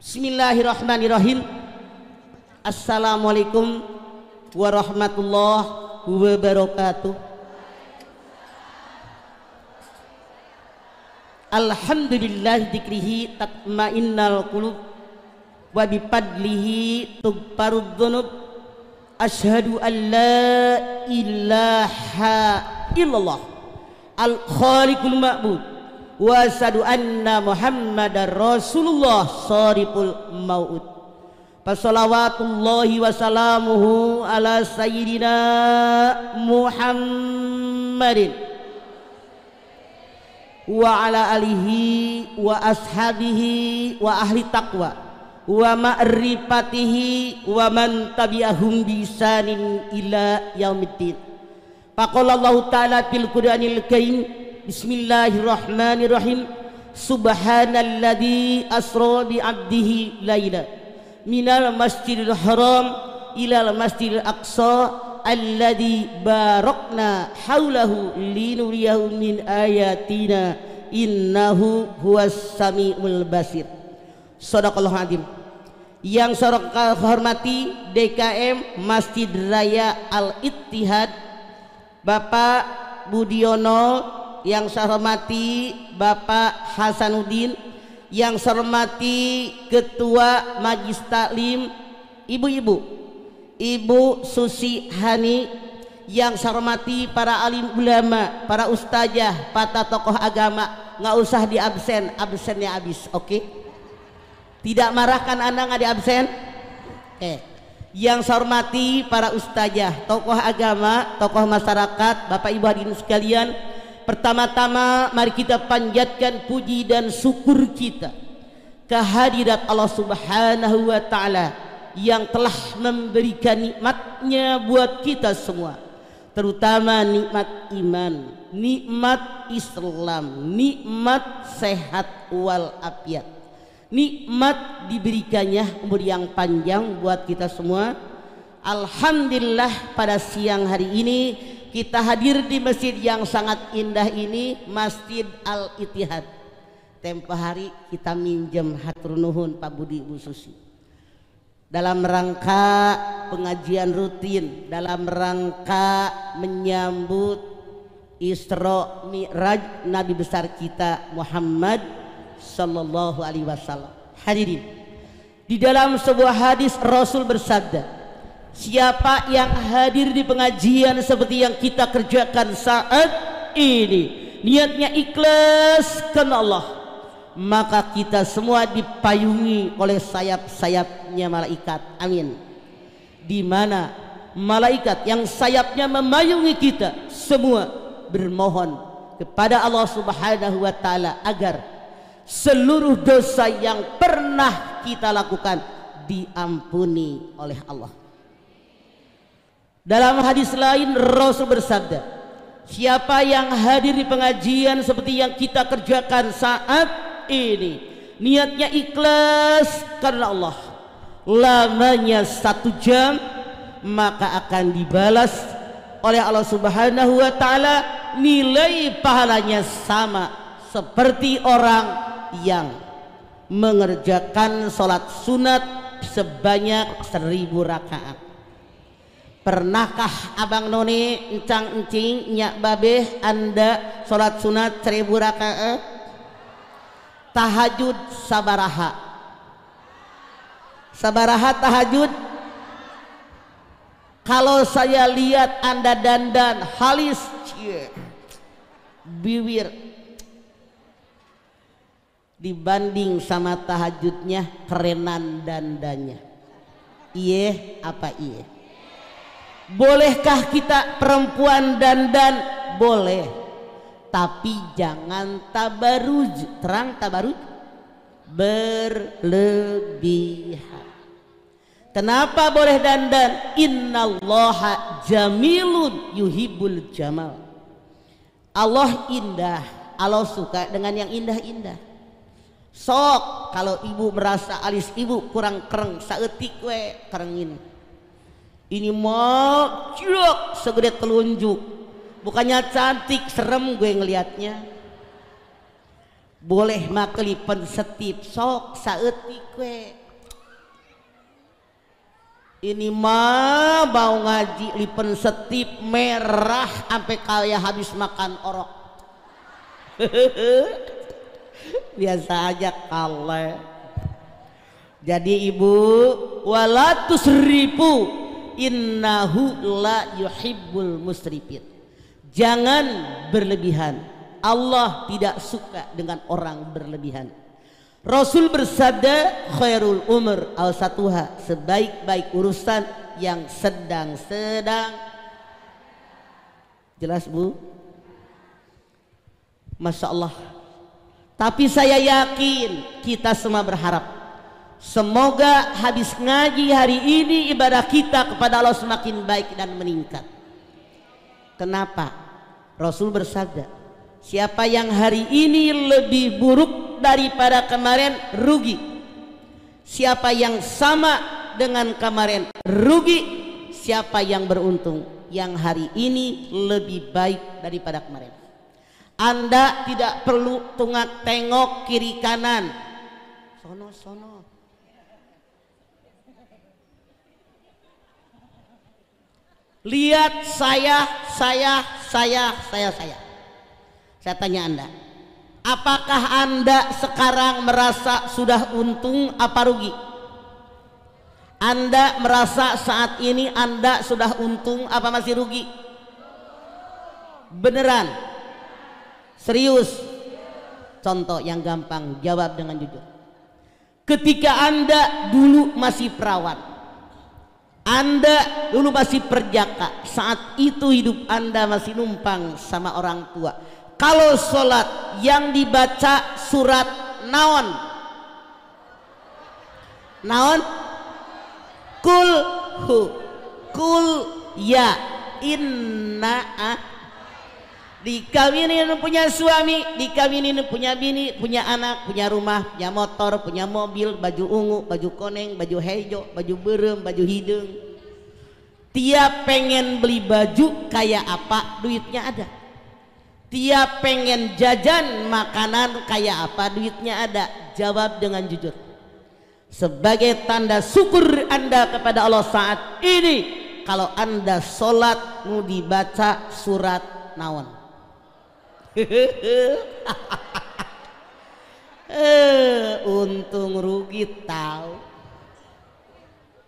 Bismillahirrahmanirrahim Assalamualaikum warahmatullahi wabarakatuh Alhamdulillah dikrihi tatmainnal qulub wa bipadlihi tugparud dhunub Ashadu an la ilaha illallah Al-Khaliqul Ma'bud wa asyhadu anna muhammadar rasulullah sariful maut Fasolawatullahi wasalamuhu ala sayyidina Muhammadin wa ala alihi wa ashabihi wa ahli taqwa wa ma'rifatihi wa man tabi'ahum bisanin ila yaumitin faqala Allah ta'ala fil Qur'anil karim Bismillahirrahmanirrahim Subhanalladzi asra bi 'abdihi laila minal masjidil haram ilal masjidil aqsa alladzi barakna haulahu linuriyahu min ayatina innahu huwas samiul basir Sadaqallahu azim yang saya hormati DKM Masjid Raya Al Ittihad Bapak Budiono yang saya hormati Bapak Hasanuddin, yang saya hormati Ketua Majlis Taklim, ibu-ibu, Ibu Susi Hani, yang saya hormati para alim ulama, para ustazah, para tokoh agama, nggak usah di absen, absennya habis, oke? Tidak marahkan anda nggak di absen? Eh, yang saya hormati para ustazah, tokoh agama, tokoh masyarakat, bapak ibu hadirin sekalian, Pertama-tama mari kita panjatkan puji dan syukur kita kehadirat Allah Subhanahu wa taala yang telah memberikan nikmatnya buat kita semua terutama nikmat iman, nikmat Islam, nikmat sehat wal afiat. Nikmat diberikannya umur yang panjang buat kita semua. Alhamdulillah pada siang hari ini kita hadir di masjid yang sangat indah ini Masjid Al Itihad tempo hari kita minjem hatrunuhun Pak Budi Ibu Susi dalam rangka pengajian rutin dalam rangka menyambut Isra Mi'raj Nabi besar kita Muhammad sallallahu alaihi wasallam hadirin di dalam sebuah hadis Rasul bersabda Siapa yang hadir di pengajian seperti yang kita kerjakan saat ini Niatnya ikhlas ke Allah Maka kita semua dipayungi oleh sayap-sayapnya malaikat Amin Di mana malaikat yang sayapnya memayungi kita semua Bermohon kepada Allah subhanahu wa ta'ala Agar seluruh dosa yang pernah kita lakukan Diampuni oleh Allah dalam hadis lain Rasul bersabda, siapa yang hadir di pengajian seperti yang kita kerjakan saat ini, niatnya ikhlas karena Allah. Lamanya satu jam maka akan dibalas oleh Allah Subhanahu wa taala nilai pahalanya sama seperti orang yang mengerjakan sholat sunat sebanyak seribu rakaat Pernahkah Abang Noni encang encing nyak babeh Anda sholat sunat seribu rakaat? Tahajud sabaraha. Sabaraha tahajud. Kalau saya lihat Anda dandan halis cie. Biwir dibanding sama tahajudnya kerenan dandanya Iye apa iye? Bolehkah kita perempuan dandan? Boleh. Tapi jangan tabaruj, terang tabaruj berlebihan. Kenapa boleh dandan? Innallaha jamilun yuhibul jamal. Allah indah, Allah suka dengan yang indah-indah. Sok kalau ibu merasa alis ibu kurang kereng, saat tikwe kerengin ini mau cuk segede telunjuk bukannya cantik serem gue ngelihatnya boleh mah setip sok saeutik gue ini mah bau ngaji lipen setip merah sampai kaya habis makan orok biasa aja kalah jadi ibu walatus ribu innahu la yuhibbul musrifin jangan berlebihan Allah tidak suka dengan orang berlebihan Rasul bersabda khairul umur al satuha sebaik-baik urusan yang sedang-sedang jelas bu Masya Allah tapi saya yakin kita semua berharap Semoga habis ngaji hari ini ibadah kita kepada Allah semakin baik dan meningkat. Kenapa? Rasul bersabda, siapa yang hari ini lebih buruk daripada kemarin rugi. Siapa yang sama dengan kemarin rugi, siapa yang beruntung yang hari ini lebih baik daripada kemarin. Anda tidak perlu tungak tengok kiri kanan. Sono sono Lihat saya, saya, saya, saya, saya. Saya tanya Anda, apakah Anda sekarang merasa sudah untung apa rugi? Anda merasa saat ini Anda sudah untung apa masih rugi? Beneran? Serius? Contoh yang gampang, jawab dengan jujur. Ketika Anda dulu masih perawat. Anda dulu masih perjaka, saat itu hidup Anda masih numpang sama orang tua. Kalau sholat yang dibaca surat naon, naon, kulhu, kul ya inna ah dikawinin punya suami, dikawinin punya bini, punya anak, punya rumah, punya motor, punya mobil, baju ungu, baju koneng, baju hejo, baju berem, baju hidung. Tiap pengen beli baju kayak apa duitnya ada. Tiap pengen jajan makanan kayak apa duitnya ada. Jawab dengan jujur. Sebagai tanda syukur Anda kepada Allah saat ini kalau Anda sholat mau dibaca surat naon Eh, untung rugi tahu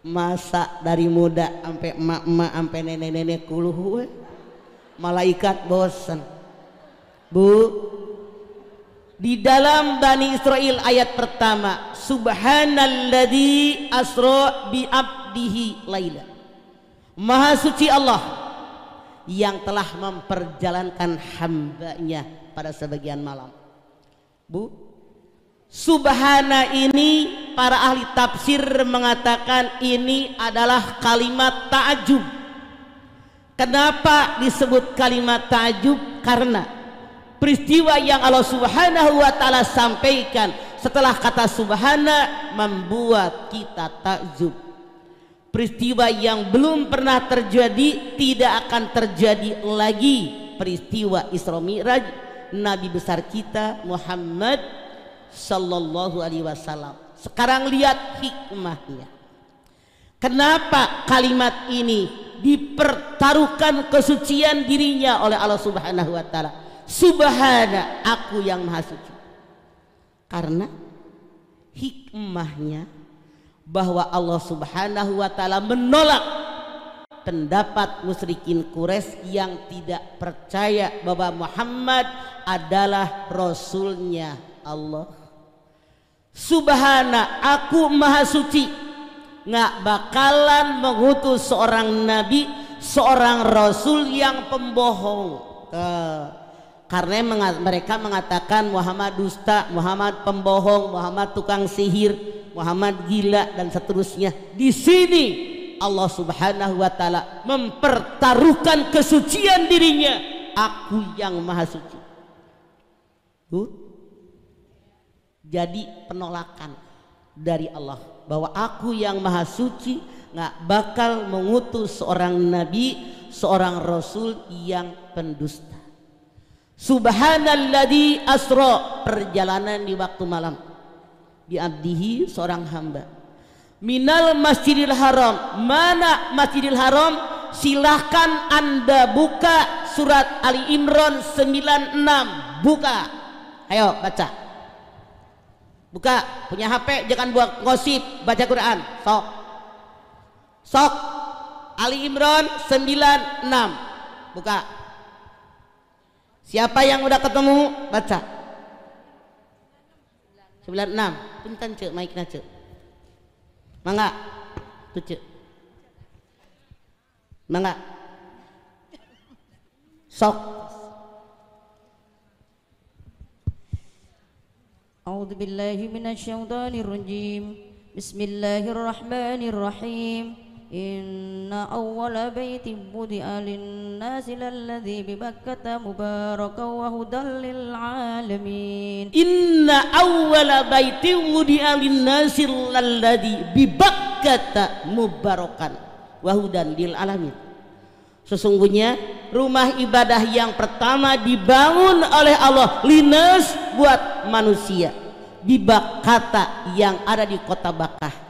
masa dari muda sampai emak-emak sampai nenek-nenek kuluh malaikat bosan bu di dalam Bani Israel ayat pertama subhanalladzi asra bi abdihi laila maha suci Allah yang telah memperjalankan hambanya pada sebagian malam. Bu, Subhana ini para ahli tafsir mengatakan ini adalah kalimat ta'jub. Kenapa disebut kalimat ta'jub? Karena peristiwa yang Allah Subhanahu wa taala sampaikan setelah kata subhana membuat kita takjub peristiwa yang belum pernah terjadi tidak akan terjadi lagi peristiwa Isra Mi'raj Nabi besar kita Muhammad Sallallahu Alaihi Wasallam sekarang lihat hikmahnya kenapa kalimat ini dipertaruhkan kesucian dirinya oleh Allah Subhanahu wa taala. Subhana aku yang maha suci. Karena hikmahnya bahwa Allah Subhanahu wa taala menolak pendapat musyrikin kures yang tidak percaya bahwa Muhammad adalah rasulnya Allah. Subhana aku maha suci nggak bakalan mengutus seorang nabi seorang rasul yang pembohong karena mereka mengatakan Muhammad dusta, Muhammad pembohong, Muhammad tukang sihir Muhammad gila dan seterusnya di sini Allah Subhanahu wa taala mempertaruhkan kesucian dirinya aku yang maha suci jadi penolakan dari Allah bahwa aku yang maha suci nggak bakal mengutus seorang nabi seorang rasul yang pendusta subhanalladzi asra perjalanan di waktu malam biabdihi seorang hamba minal masjidil haram mana masjidil haram silahkan anda buka surat Ali Imran 96 buka ayo baca buka punya HP jangan buat gosip baca Quran sok sok Ali Imran 96 buka siapa yang udah ketemu baca enam Puntan cik, mai kena cik Mangga Tu cik Mangga Sok A'udhu billahi minasyaudanirrojim Bismillahirrahmanirrahim Bismillahirrahmanirrahim إن أول بيت بدأ للناس للذي ببكة مباركا وهدى للعالمين إن أول بيت بدأ للناس للذي ببكة مباركا وهدى للعالمين Sesungguhnya rumah ibadah yang pertama dibangun oleh Allah Linus buat manusia di Bakata yang ada di kota Bakah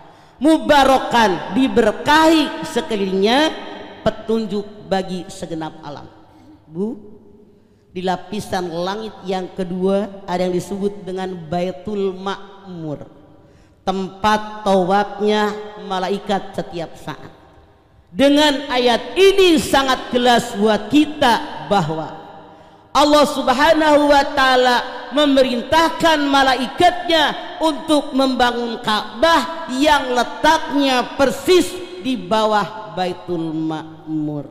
mubarokan diberkahi sekelilingnya petunjuk bagi segenap alam bu di lapisan langit yang kedua ada yang disebut dengan Baitul Makmur tempat tawabnya malaikat setiap saat dengan ayat ini sangat jelas buat kita bahwa Allah subhanahu wa ta'ala memerintahkan malaikatnya untuk membangun Ka'bah yang letaknya persis di bawah Baitul Ma'mur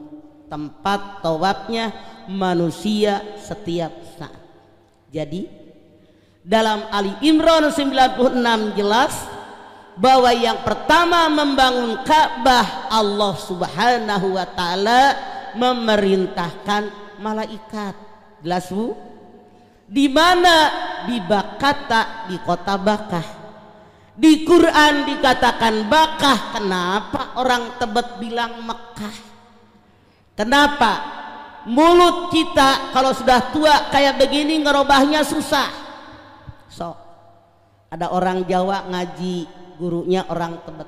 tempat tawafnya manusia setiap saat jadi dalam Ali Imran 96 jelas bahwa yang pertama membangun Ka'bah Allah Subhanahu wa taala memerintahkan malaikat Glasgow di mana di Bakata di kota Bakah di Quran dikatakan Bakah kenapa orang Tebet bilang Mekah kenapa mulut kita kalau sudah tua kayak begini ngerobahnya susah so ada orang Jawa ngaji gurunya orang Tebet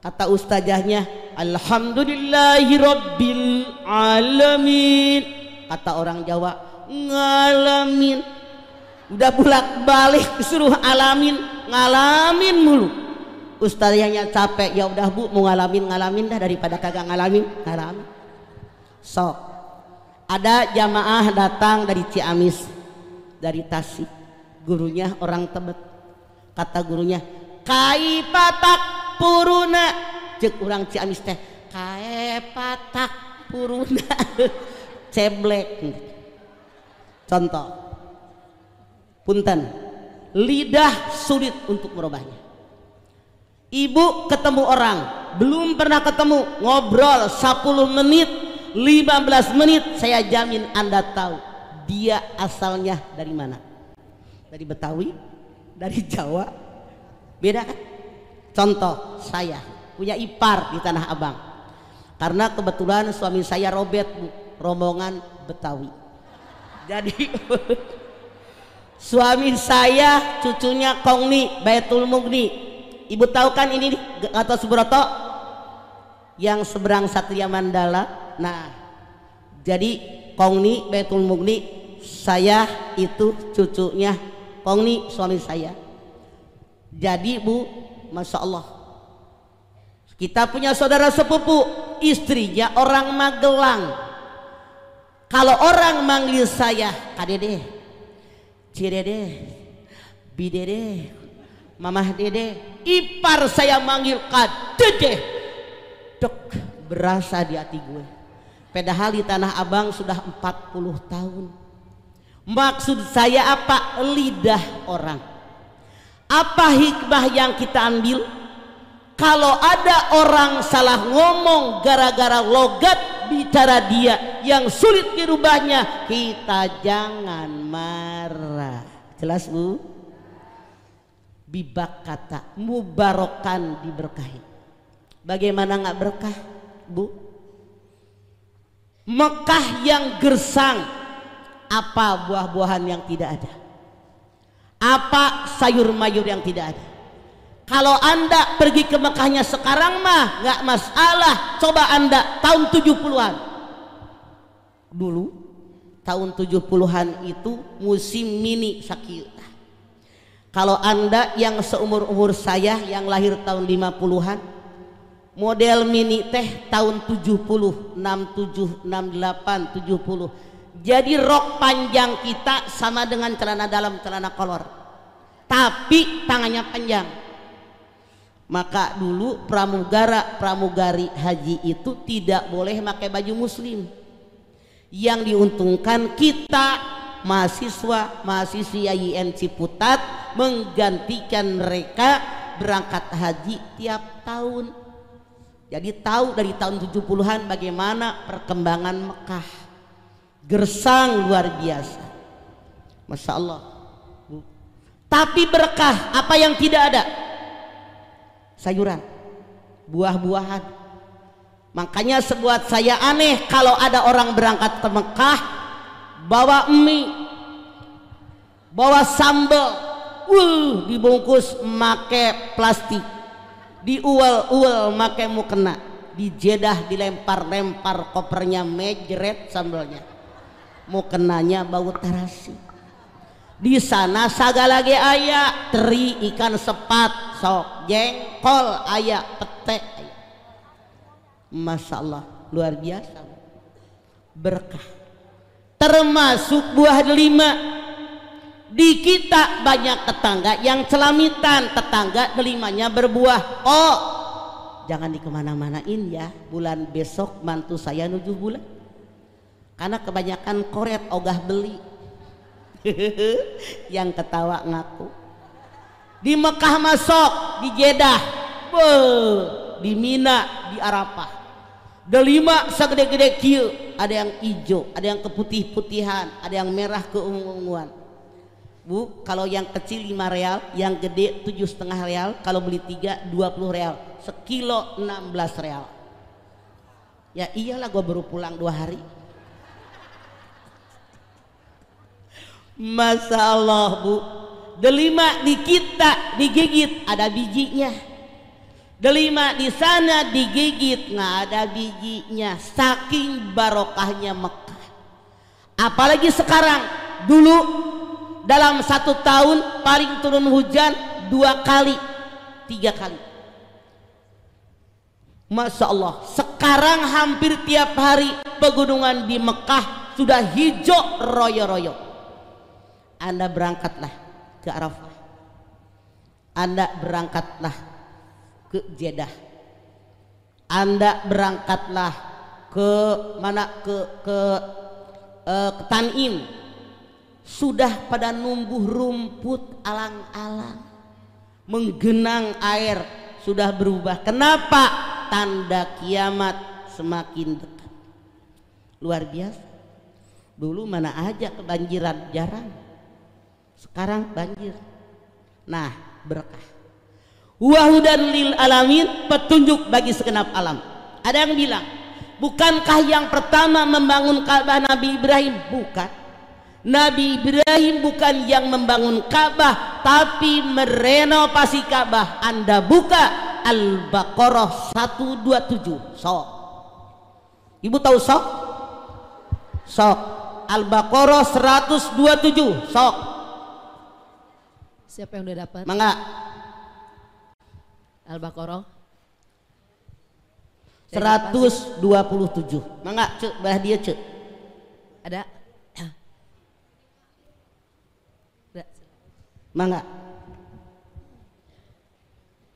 kata ustazahnya alhamdulillahirabbil alamin kata orang Jawa ngalamin udah bulat balik suruh alamin ngalamin mulu ustazahnya capek ya udah bu mau ngalamin ngalamin dah daripada kagak ngalamin ngalamin so ada jamaah datang dari Ciamis dari Tasik gurunya orang Tebet kata gurunya kai patak puruna cek orang Ciamis teh kai patak puruna ceblek contoh punten lidah sulit untuk merubahnya ibu ketemu orang belum pernah ketemu ngobrol 10 menit 15 menit saya jamin anda tahu dia asalnya dari mana dari Betawi dari Jawa beda kan contoh saya punya ipar di Tanah Abang karena kebetulan suami saya Robert rombongan Betawi. Jadi suami saya cucunya Kongni Baitul Mugni. Ibu tahu kan ini atau Subroto yang seberang Satria Mandala. Nah, jadi Kongni Baitul Mugni saya itu cucunya Kongni suami saya. Jadi Bu, masya Allah kita punya saudara sepupu, istrinya orang Magelang. Kalau orang manggil saya kadede, cirede, bidede, mamah dede, ipar saya manggil kadede, dok berasa di hati gue. Padahal di tanah abang sudah 40 tahun. Maksud saya apa? Lidah orang. Apa hikmah yang kita ambil? Kalau ada orang salah ngomong gara-gara logat bicara dia yang sulit dirubahnya kita jangan marah jelas bu bibak kata mubarokan diberkahi bagaimana nggak berkah bu Mekah yang gersang apa buah-buahan yang tidak ada apa sayur mayur yang tidak ada kalau anda pergi ke Mekahnya sekarang mah nggak masalah. Coba anda tahun 70-an. Dulu tahun 70-an itu musim mini sakit. Kalau anda yang seumur-umur saya yang lahir tahun 50-an model mini teh tahun 70 67 68 70 jadi rok panjang kita sama dengan celana dalam celana kolor tapi tangannya panjang maka dulu pramugara pramugari haji itu tidak boleh pakai baju muslim yang diuntungkan kita mahasiswa mahasiswi IAIN Ciputat menggantikan mereka berangkat haji tiap tahun jadi tahu dari tahun 70-an bagaimana perkembangan Mekah gersang luar biasa Masya Allah tapi berkah apa yang tidak ada sayuran, buah-buahan. Makanya sebuat saya aneh kalau ada orang berangkat ke Mekah bawa mie, bawa sambal, uh, dibungkus make plastik, diuel-uel make mukena, dijedah dilempar-lempar kopernya mejret sambalnya, mukenanya bau terasi di sana saga lagi ayak teri ikan sepat sok jengkol ayak pete masalah Masya luar biasa berkah termasuk buah delima di kita banyak tetangga yang celamitan tetangga delimanya berbuah oh jangan dikemana-manain ya bulan besok mantu saya nuju bulan karena kebanyakan koret ogah beli yang ketawa ngaku di Mekah masuk di Jeddah Be, di Mina di Arafah delima segede-gede kieu ada yang hijau ada yang keputih-putihan ada yang merah keunguan Bu kalau yang kecil 5 real yang gede tujuh setengah real kalau beli tiga 20 real sekilo 16 real ya iyalah gue baru pulang dua hari Masya Allah bu Delima di kita digigit ada bijinya Delima di sana digigit nggak ada bijinya Saking barokahnya Mekah Apalagi sekarang dulu dalam satu tahun paling turun hujan dua kali tiga kali Masya Allah sekarang hampir tiap hari pegunungan di Mekah sudah hijau royo-royo anda berangkatlah ke Arafah. Anda berangkatlah ke Jeddah. Anda berangkatlah ke mana ke ke uh, ke Tanim. Sudah pada numbuh rumput alang-alang, menggenang air sudah berubah. Kenapa? Tanda kiamat semakin dekat. Luar biasa. Dulu mana aja kebanjiran jarang sekarang banjir. Nah, berkah. Wahudan lil alamin, petunjuk bagi segenap alam. Ada yang bilang, bukankah yang pertama membangun Ka'bah Nabi Ibrahim? Bukan. Nabi Ibrahim bukan yang membangun Ka'bah, tapi merenovasi Ka'bah. Anda buka Al-Baqarah 127. Sok. Ibu tahu sok? Sok. Al-Baqarah 127. Sok. Siapa yang udah dapat? Mangga. Al-Baqarah. 127. Mangga, cek, bah dia cek. Ada? Ada. Mangga.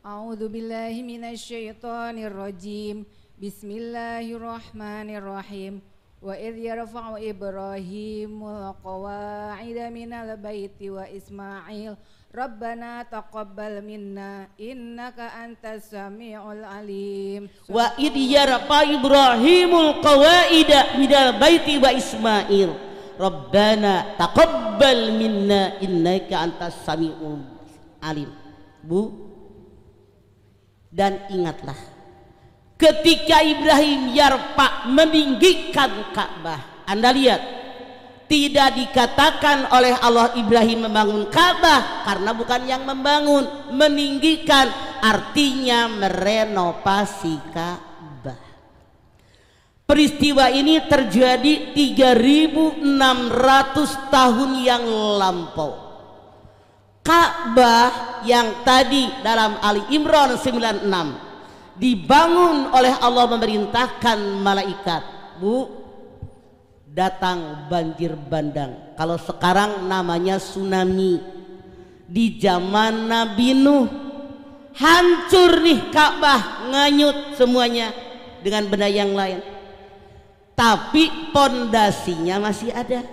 A'udzu billahi minasyaitonir rajim. Bismillahirrahmanirrahim. Wa idh yarfa'u Ibrahimul qawa'ida minal baiti wa Ismail Rabbana taqabbal minna innaka antas samiul alim wa id yarfa ibrahimul qawaida minal baiti wa ismail Rabbana taqabbal minna innaka antas samiul alim Bu dan ingatlah ketika Ibrahim yarfa meninggikan Ka'bah Anda lihat tidak dikatakan oleh Allah Ibrahim membangun Ka'bah karena bukan yang membangun meninggikan artinya merenovasi Ka'bah peristiwa ini terjadi 3600 tahun yang lampau Ka'bah yang tadi dalam Ali Imran 96 dibangun oleh Allah memerintahkan malaikat bu datang banjir bandang. Kalau sekarang namanya tsunami. Di zaman Nabi Nuh hancur nih Ka'bah, nganyut semuanya dengan benda yang lain. Tapi pondasinya masih ada.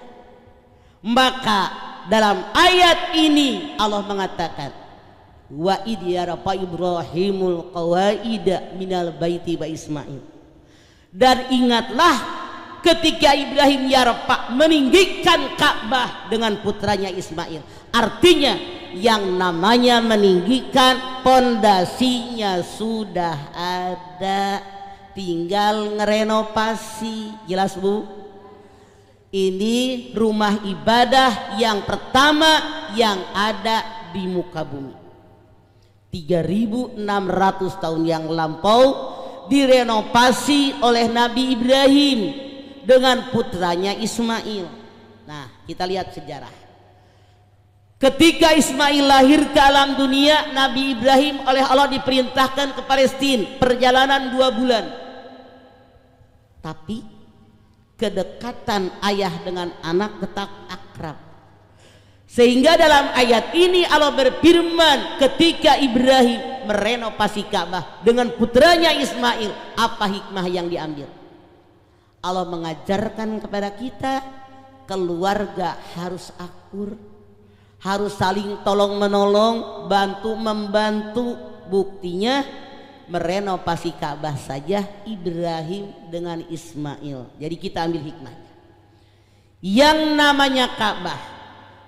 Maka dalam ayat ini Allah mengatakan wa idyarafa Ibrahimul qawaida minal baiti wa Ismail. Dan ingatlah ketika Ibrahim Yarpa meninggikan Ka'bah dengan putranya Ismail. Artinya yang namanya meninggikan pondasinya sudah ada tinggal ngerenovasi jelas Bu ini rumah ibadah yang pertama yang ada di muka bumi 3600 tahun yang lampau direnovasi oleh Nabi Ibrahim dengan putranya Ismail. Nah, kita lihat sejarah. Ketika Ismail lahir ke alam dunia, Nabi Ibrahim oleh Allah diperintahkan ke Palestina perjalanan dua bulan. Tapi kedekatan ayah dengan anak tetap akrab. Sehingga dalam ayat ini Allah berfirman ketika Ibrahim merenovasi Ka'bah dengan putranya Ismail, apa hikmah yang diambil? Allah mengajarkan kepada kita keluarga harus akur, harus saling tolong menolong, bantu membantu. Buktinya merenovasi Ka'bah saja Ibrahim dengan Ismail. Jadi kita ambil hikmahnya. Yang namanya Ka'bah,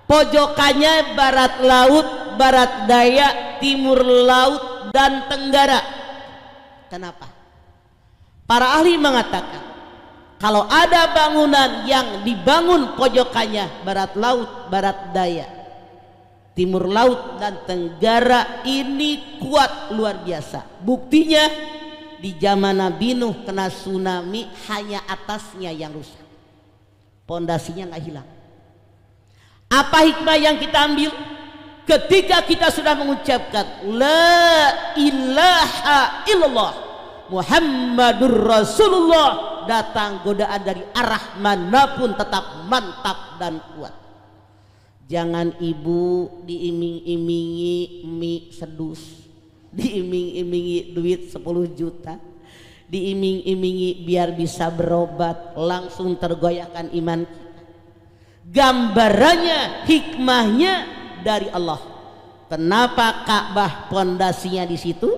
pojokannya barat laut, barat daya, timur laut dan tenggara. Kenapa? Para ahli mengatakan kalau ada bangunan yang dibangun pojokannya barat laut barat daya timur laut dan tenggara ini kuat luar biasa buktinya di zaman Nabi Nuh kena tsunami hanya atasnya yang rusak pondasinya nggak hilang apa hikmah yang kita ambil ketika kita sudah mengucapkan la ilaha illallah Muhammadur Rasulullah datang godaan dari arah manapun tetap mantap dan kuat jangan ibu diiming-imingi mie sedus diiming-imingi duit 10 juta diiming-imingi biar bisa berobat langsung tergoyahkan iman kita. gambarannya hikmahnya dari Allah kenapa Ka'bah pondasinya di situ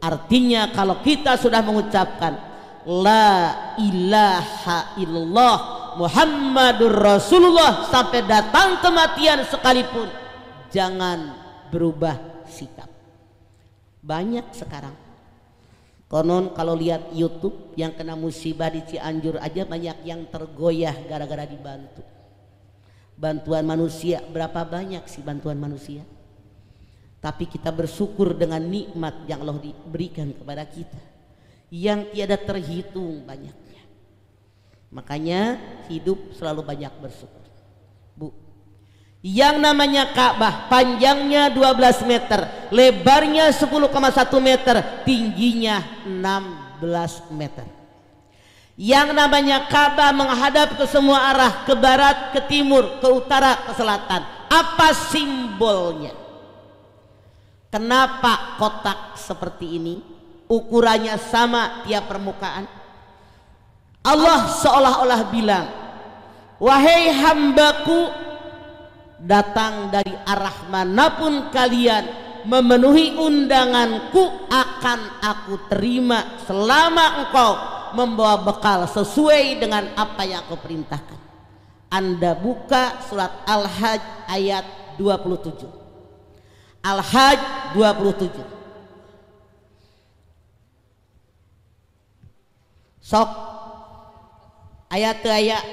artinya kalau kita sudah mengucapkan la ilaha illallah Muhammadur Rasulullah sampai datang kematian sekalipun jangan berubah sikap banyak sekarang konon kalau lihat YouTube yang kena musibah di Cianjur aja banyak yang tergoyah gara-gara dibantu bantuan manusia berapa banyak sih bantuan manusia tapi kita bersyukur dengan nikmat yang Allah diberikan kepada kita yang tiada terhitung banyaknya. Makanya hidup selalu banyak bersyukur. Bu, yang namanya Ka'bah panjangnya 12 meter, lebarnya 10,1 meter, tingginya 16 meter. Yang namanya Ka'bah menghadap ke semua arah, ke barat, ke timur, ke utara, ke selatan. Apa simbolnya? Kenapa kotak seperti ini? ukurannya sama tiap permukaan Allah seolah-olah bilang wahai hambaku datang dari arah manapun kalian memenuhi undanganku akan aku terima selama engkau membawa bekal sesuai dengan apa yang aku perintahkan. Anda buka surat Al-Hajj ayat 27. Al-Hajj 27. sok ayat ke ayat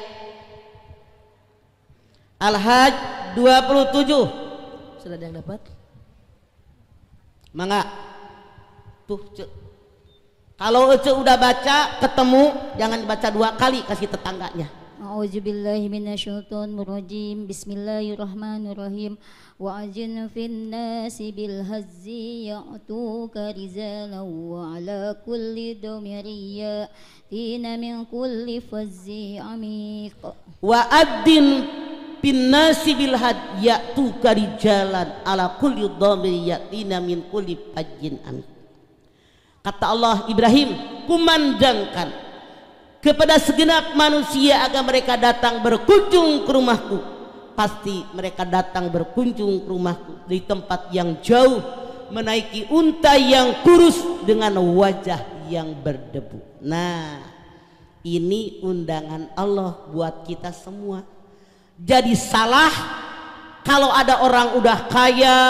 Al-Hajj 27 sudah ada yang dapat mangga tuh cek kalau Ece udah baca ketemu jangan baca dua kali kasih tetangganya A'udzubillahiminasyaitonirrajim Bismillahirrahmanirrahim Wa ajin fin nasi bil hazzi ya'tuka rizalan wa ala kulli domiriya يأتين من كل فز عميق وأذن بالناس بالهد يأتوك رجالا على كل ضامر يأتين من كل فج عميق kata Allah Ibrahim kumandangkan kepada segenap manusia agar mereka datang berkunjung ke rumahku pasti mereka datang berkunjung ke rumahku di tempat yang jauh menaiki unta yang kurus dengan wajah yang berdebu. Nah, ini undangan Allah buat kita semua. Jadi salah kalau ada orang udah kaya,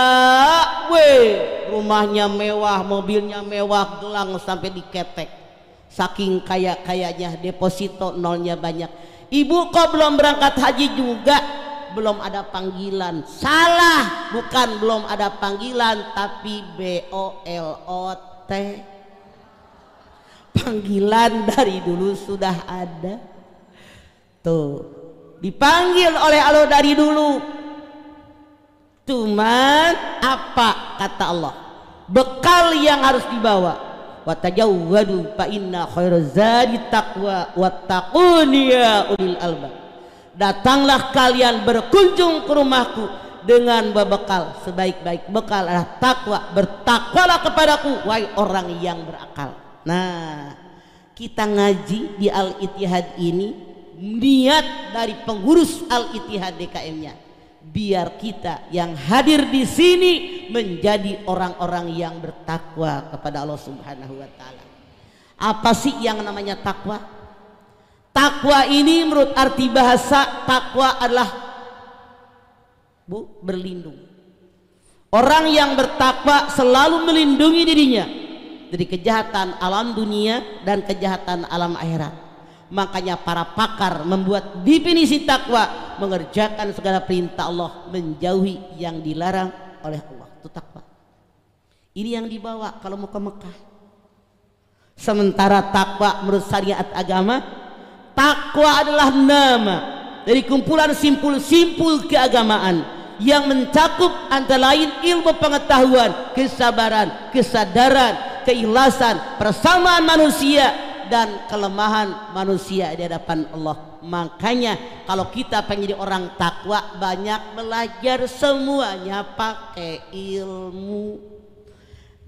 weh, rumahnya mewah, mobilnya mewah, gelang sampai diketek. Saking kaya-kayanya, deposito nolnya banyak. Ibu kok belum berangkat haji juga? Belum ada panggilan. Salah, bukan belum ada panggilan, tapi B O L O T panggilan dari dulu sudah ada tuh dipanggil oleh Allah dari dulu cuman apa kata Allah bekal yang harus dibawa watajawwadu fa inna khairazadi taqwa wattaquni ya ulil alba. datanglah kalian berkunjung ke rumahku dengan bekal sebaik-baik bekal adalah takwa bertakwalah kepadaku wahai orang yang berakal Nah, kita ngaji di Al Ittihad ini niat dari pengurus Al Ittihad DKM-nya biar kita yang hadir di sini menjadi orang-orang yang bertakwa kepada Allah Subhanahu wa taala. Apa sih yang namanya takwa? Takwa ini menurut arti bahasa takwa adalah Bu berlindung. Orang yang bertakwa selalu melindungi dirinya dari kejahatan alam dunia dan kejahatan alam akhirat makanya para pakar membuat definisi takwa mengerjakan segala perintah Allah menjauhi yang dilarang oleh Allah itu takwa ini yang dibawa kalau mau ke Mekah sementara takwa menurut syariat agama takwa adalah nama dari kumpulan simpul-simpul keagamaan yang mencakup antara lain ilmu pengetahuan, kesabaran, kesadaran, keikhlasan persamaan manusia dan kelemahan manusia di hadapan Allah makanya kalau kita pengen jadi orang takwa banyak belajar semuanya pakai ilmu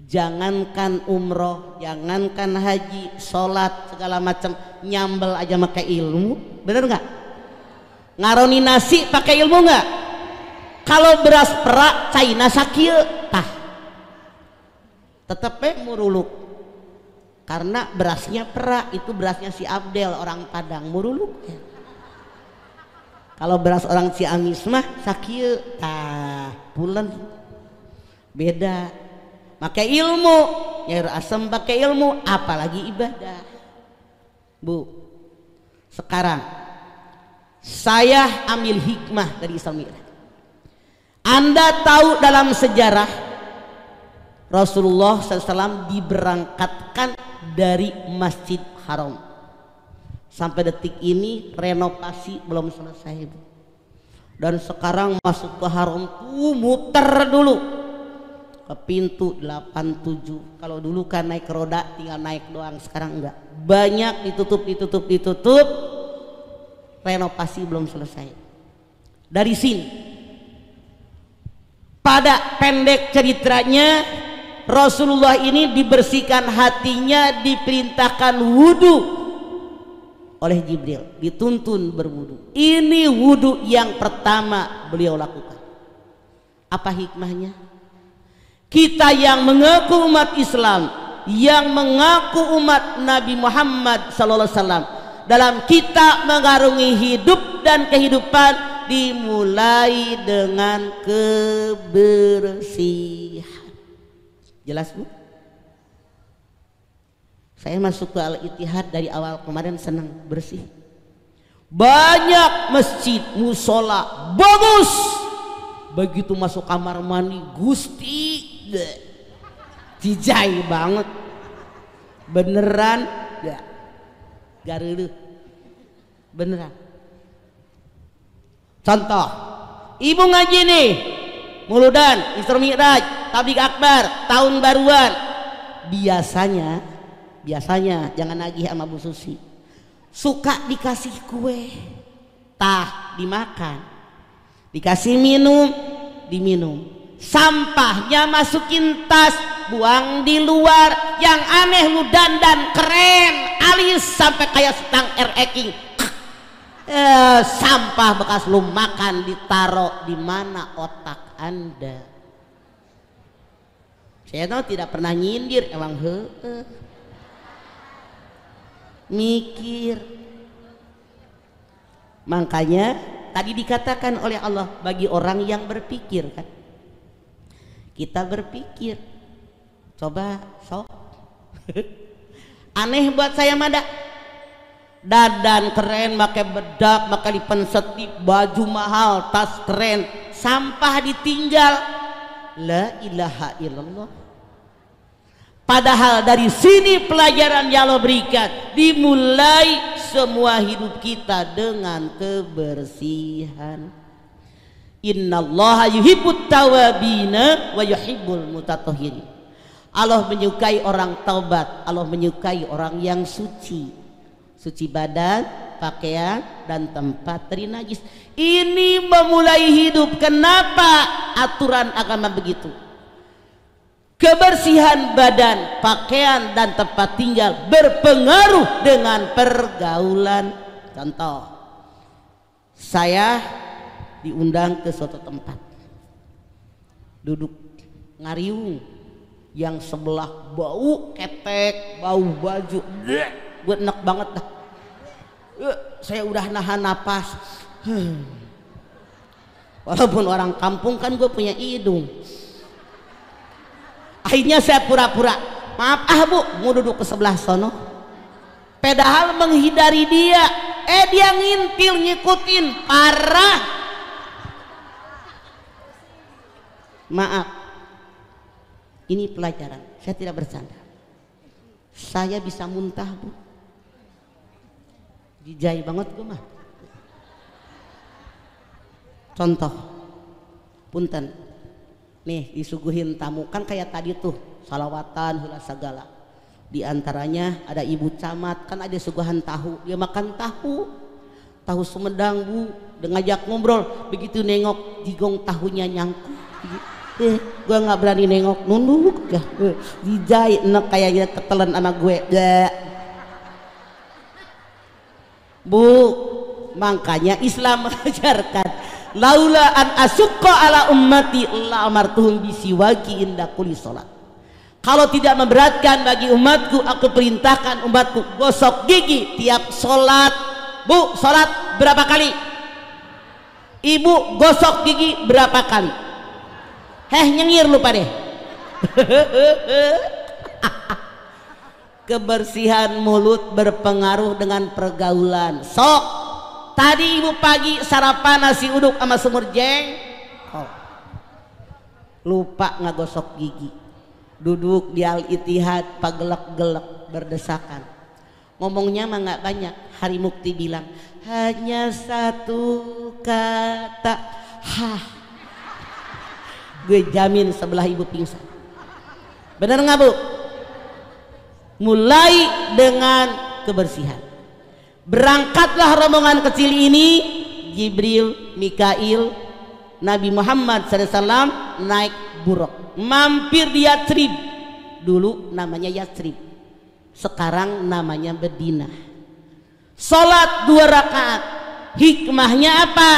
jangankan umroh, jangankan haji, sholat segala macam nyambel aja pakai ilmu, bener nggak? Ngaroni nasi pakai ilmu nggak? Kalau beras perak China sakil, tah tetep eh, muruluk karena berasnya perak itu berasnya si Abdel orang Padang muruluk ya. kalau beras orang si Ciamis mah sakit tah pulen beda pakai ilmu nyair asem pakai ilmu apalagi ibadah bu sekarang saya ambil hikmah dari Islam anda tahu dalam sejarah Rasulullah SAW diberangkatkan dari Masjid Haram. Sampai detik ini renovasi belum selesai. Dan sekarang masuk ke Haram tuh muter dulu ke pintu 87. Kalau dulu kan naik roda tinggal naik doang, sekarang enggak. Banyak ditutup, ditutup, ditutup. Renovasi belum selesai. Dari sini pada pendek ceritanya Rasulullah ini dibersihkan hatinya diperintahkan wudhu oleh Jibril dituntun berwudhu ini wudhu yang pertama beliau lakukan apa hikmahnya kita yang mengaku umat Islam yang mengaku umat Nabi Muhammad SAW dalam kita mengarungi hidup dan kehidupan dimulai dengan kebersihan Jelas bu? Saya masuk ke Al-Itihad dari awal kemarin senang bersih. Banyak masjid, musola, bagus. Begitu masuk kamar mandi, gusti, cijai banget. Beneran, ya, garulu. Beneran. Contoh, ibu ngaji nih, muludan, Isra Mi'raj, tablik akbar tahun baruan biasanya biasanya jangan nagih sama Bu Susi suka dikasih kue tah dimakan dikasih minum diminum sampahnya masukin tas buang di luar yang aneh lu dandan keren alis sampai kayak stang ereking eh, sampah bekas lu makan ditaruh di mana otak anda saya tahu tidak pernah nyindir emang he, he. mikir makanya tadi dikatakan oleh Allah bagi orang yang berpikir kan kita berpikir coba sok aneh buat saya mada dadan keren pakai bedak pakai setip baju mahal tas keren sampah ditinggal la ilaha illallah Padahal dari sini pelajaran yang Allah berikan dimulai semua hidup kita dengan kebersihan. Inna Innallaha yuhibut tawabina wa yuhibul mutatahhirin. Allah menyukai orang taubat, Allah menyukai orang yang suci. Suci badan, pakaian dan tempat dari najis. Ini memulai hidup. Kenapa aturan agama begitu? kebersihan badan, pakaian dan tempat tinggal berpengaruh dengan pergaulan. Contoh, saya diundang ke suatu tempat, duduk ngariung, yang sebelah bau ketek, bau baju, gue enak banget dah. Eh, saya udah nahan napas. Hmm. Walaupun orang kampung kan gue punya hidung akhirnya saya pura-pura maaf ah bu mau duduk ke sebelah sono padahal menghindari dia eh dia ngintil ngikutin parah maaf ini pelajaran saya tidak bercanda saya bisa muntah bu dijai banget gue mah contoh punten nih disuguhin tamu kan kayak tadi tuh salawatan hula segala di antaranya ada ibu camat kan ada suguhan tahu dia makan tahu tahu sumedang bu ngajak ngobrol begitu nengok digong tahunya nyangkut eh gue nggak berani nengok nunduk ya eh, dijahit dijai enak kayaknya ketelan anak gue Bleh. Ya. bu makanya Islam mengajarkan laula an asyqa ala ummati la amartuhum bisiwaki inda kuli salat kalau tidak memberatkan bagi umatku aku perintahkan umatku gosok gigi tiap sholat bu sholat berapa kali ibu gosok gigi berapa kali heh nyengir lupa deh kebersihan mulut berpengaruh dengan pergaulan sok tadi ibu pagi sarapan nasi uduk sama semur jeng oh. lupa ngagosok gigi duduk di al itihad pagelak gelak berdesakan ngomongnya mah nggak banyak hari mukti bilang hanya satu kata hah gue jamin sebelah ibu pingsan benar nggak bu mulai dengan kebersihan berangkatlah rombongan kecil ini Jibril, Mikail, Nabi Muhammad SAW naik buruk mampir di Yatsrib dulu namanya Yatsrib sekarang namanya Bedina sholat dua rakaat hikmahnya apa?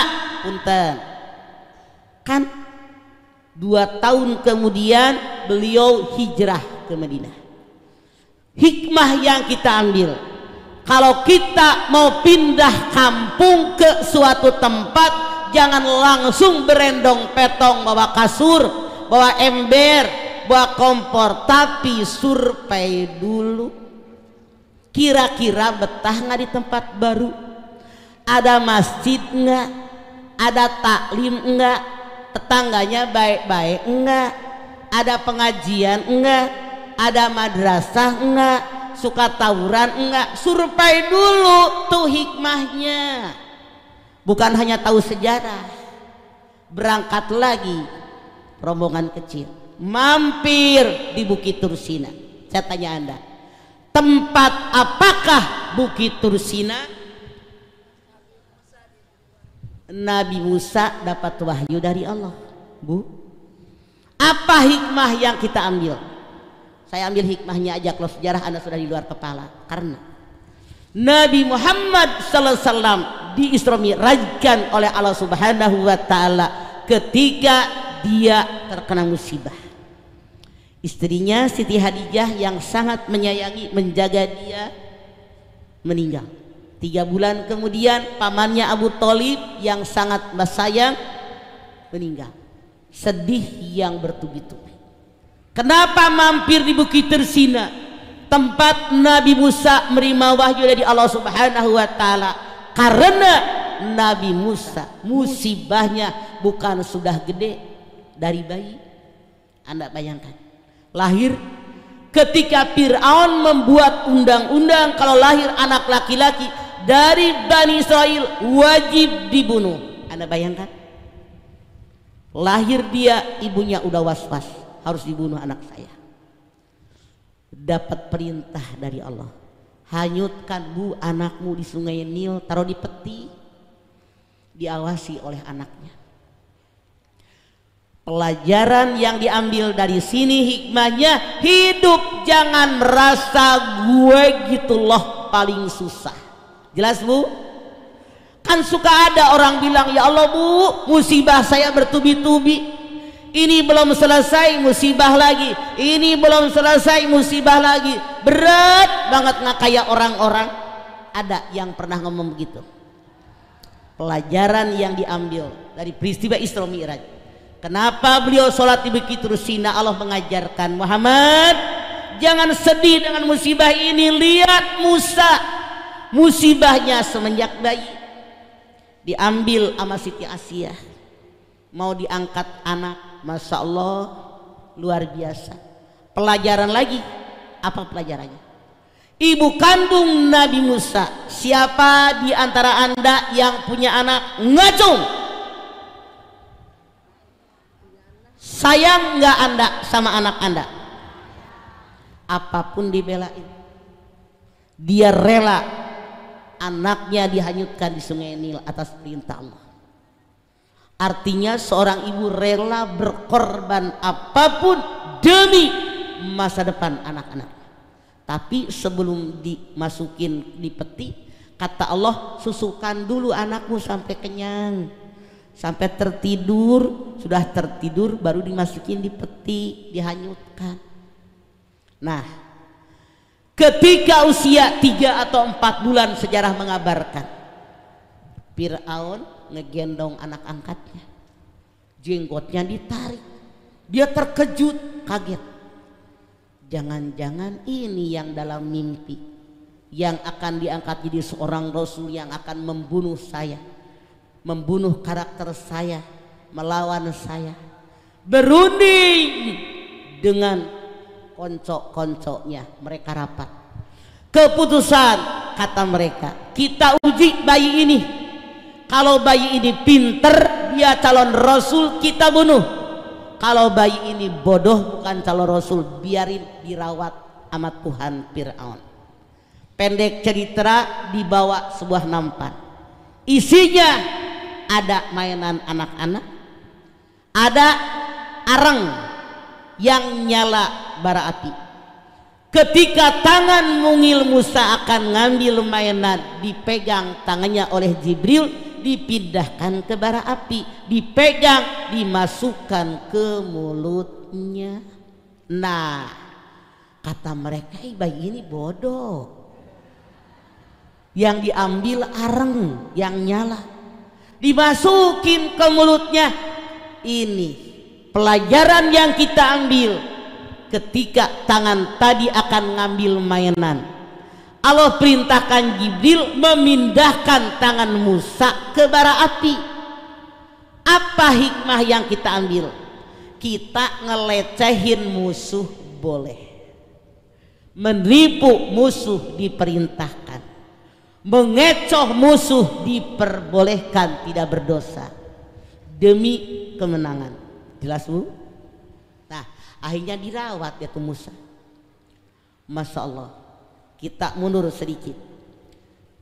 punten kan dua tahun kemudian beliau hijrah ke Madinah hikmah yang kita ambil kalau kita mau pindah kampung ke suatu tempat jangan langsung berendong petong bawa kasur bawa ember bawa kompor tapi survei dulu kira-kira betah nggak di tempat baru ada masjid nggak ada taklim nggak tetangganya baik-baik nggak ada pengajian nggak ada madrasah nggak suka tawuran enggak survei dulu tuh hikmahnya bukan hanya tahu sejarah berangkat lagi rombongan kecil mampir di Bukit Tursina saya tanya anda tempat apakah Bukit Tursina Nabi Musa dapat wahyu dari Allah bu apa hikmah yang kita ambil saya ambil hikmahnya aja kalau sejarah Anda sudah di luar kepala. Karena Nabi Muhammad sallallahu alaihi wasallam Isra mirajkan oleh Allah Subhanahu wa taala ketika dia terkena musibah. Istrinya Siti Hadijah yang sangat menyayangi menjaga dia meninggal. Tiga bulan kemudian pamannya Abu Talib yang sangat bersayang meninggal. Sedih yang bertubi-tubi. Kenapa mampir di Bukit Tersina? Tempat Nabi Musa menerima wahyu dari Allah Subhanahu wa taala. Karena Nabi Musa musibahnya bukan sudah gede dari bayi. Anda bayangkan. Lahir ketika Fir'aun membuat undang-undang kalau lahir anak laki-laki dari Bani Israel wajib dibunuh. Anda bayangkan? Lahir dia ibunya udah was-was harus dibunuh anak saya dapat perintah dari Allah hanyutkan bu anakmu di sungai Nil taruh di peti diawasi oleh anaknya pelajaran yang diambil dari sini hikmahnya hidup jangan merasa gue gitu loh paling susah jelas bu kan suka ada orang bilang ya Allah bu musibah saya bertubi-tubi ini belum selesai musibah lagi ini belum selesai musibah lagi berat banget nggak kayak orang-orang ada yang pernah ngomong begitu pelajaran yang diambil dari peristiwa Isra Mi'raj kenapa beliau sholat di begitu rusina Allah mengajarkan Muhammad jangan sedih dengan musibah ini lihat Musa musibahnya semenjak bayi diambil sama Siti Asiyah mau diangkat anak Masya Allah luar biasa pelajaran lagi apa pelajarannya ibu kandung Nabi Musa siapa di antara anda yang punya anak ngacung sayang nggak anda sama anak anda apapun dibelain dia rela anaknya dihanyutkan di sungai Nil atas perintah Allah Artinya seorang ibu rela berkorban apapun demi masa depan anak-anak. Tapi sebelum dimasukin di peti, kata Allah susukan dulu anakmu sampai kenyang. Sampai tertidur, sudah tertidur baru dimasukin di peti, dihanyutkan. Nah, ketika usia tiga atau empat bulan sejarah mengabarkan Fir'aun ngegendong anak angkatnya jenggotnya ditarik dia terkejut kaget jangan-jangan ini yang dalam mimpi yang akan diangkat jadi seorang rasul yang akan membunuh saya membunuh karakter saya melawan saya berunding dengan koncok-koncoknya mereka rapat keputusan kata mereka kita uji bayi ini kalau bayi ini pinter dia calon rasul kita bunuh kalau bayi ini bodoh bukan calon rasul biarin dirawat sama Tuhan Fir'aun pendek cerita dibawa sebuah nampan isinya ada mainan anak-anak ada arang yang nyala bara api ketika tangan mungil Musa akan ngambil mainan dipegang tangannya oleh Jibril dipindahkan ke bara api dipegang dimasukkan ke mulutnya nah kata mereka bayi ini bodoh yang diambil areng yang nyala dimasukin ke mulutnya ini pelajaran yang kita ambil ketika tangan tadi akan ngambil mainan Allah perintahkan Jibril memindahkan tangan Musa ke bara api apa hikmah yang kita ambil kita ngelecehin musuh boleh menipu musuh diperintahkan mengecoh musuh diperbolehkan tidak berdosa demi kemenangan jelas bu nah akhirnya dirawat ya tuh Musa Masya Allah kita mundur sedikit.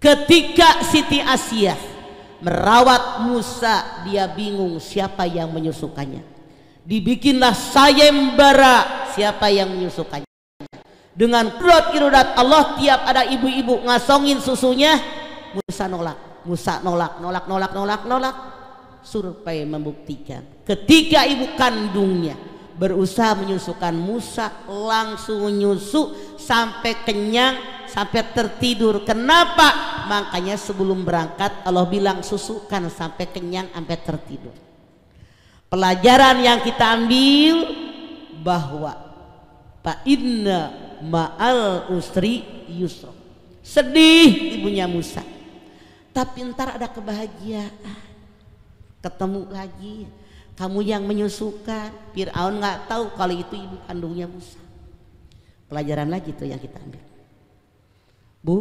Ketika Siti Asiyah merawat Musa, dia bingung siapa yang menyusukannya. Dibikinlah sayembara siapa yang menyusukannya. Dengan perut irudat Allah tiap ada ibu-ibu ngasongin susunya, Musa nolak, Musa nolak, nolak, nolak, nolak, nolak. Survei membuktikan ketika ibu kandungnya berusaha menyusukan Musa langsung menyusuk sampai kenyang sampai tertidur kenapa makanya sebelum berangkat Allah bilang susukan sampai kenyang sampai tertidur pelajaran yang kita ambil bahwa Pak Inna ma'al usri yusro sedih ibunya Musa tapi ntar ada kebahagiaan ketemu lagi kamu yang menyusukan Fir'aun nggak tahu kalau itu ibu kandungnya Musa Pelajaran lagi tuh yang kita ambil. Bu,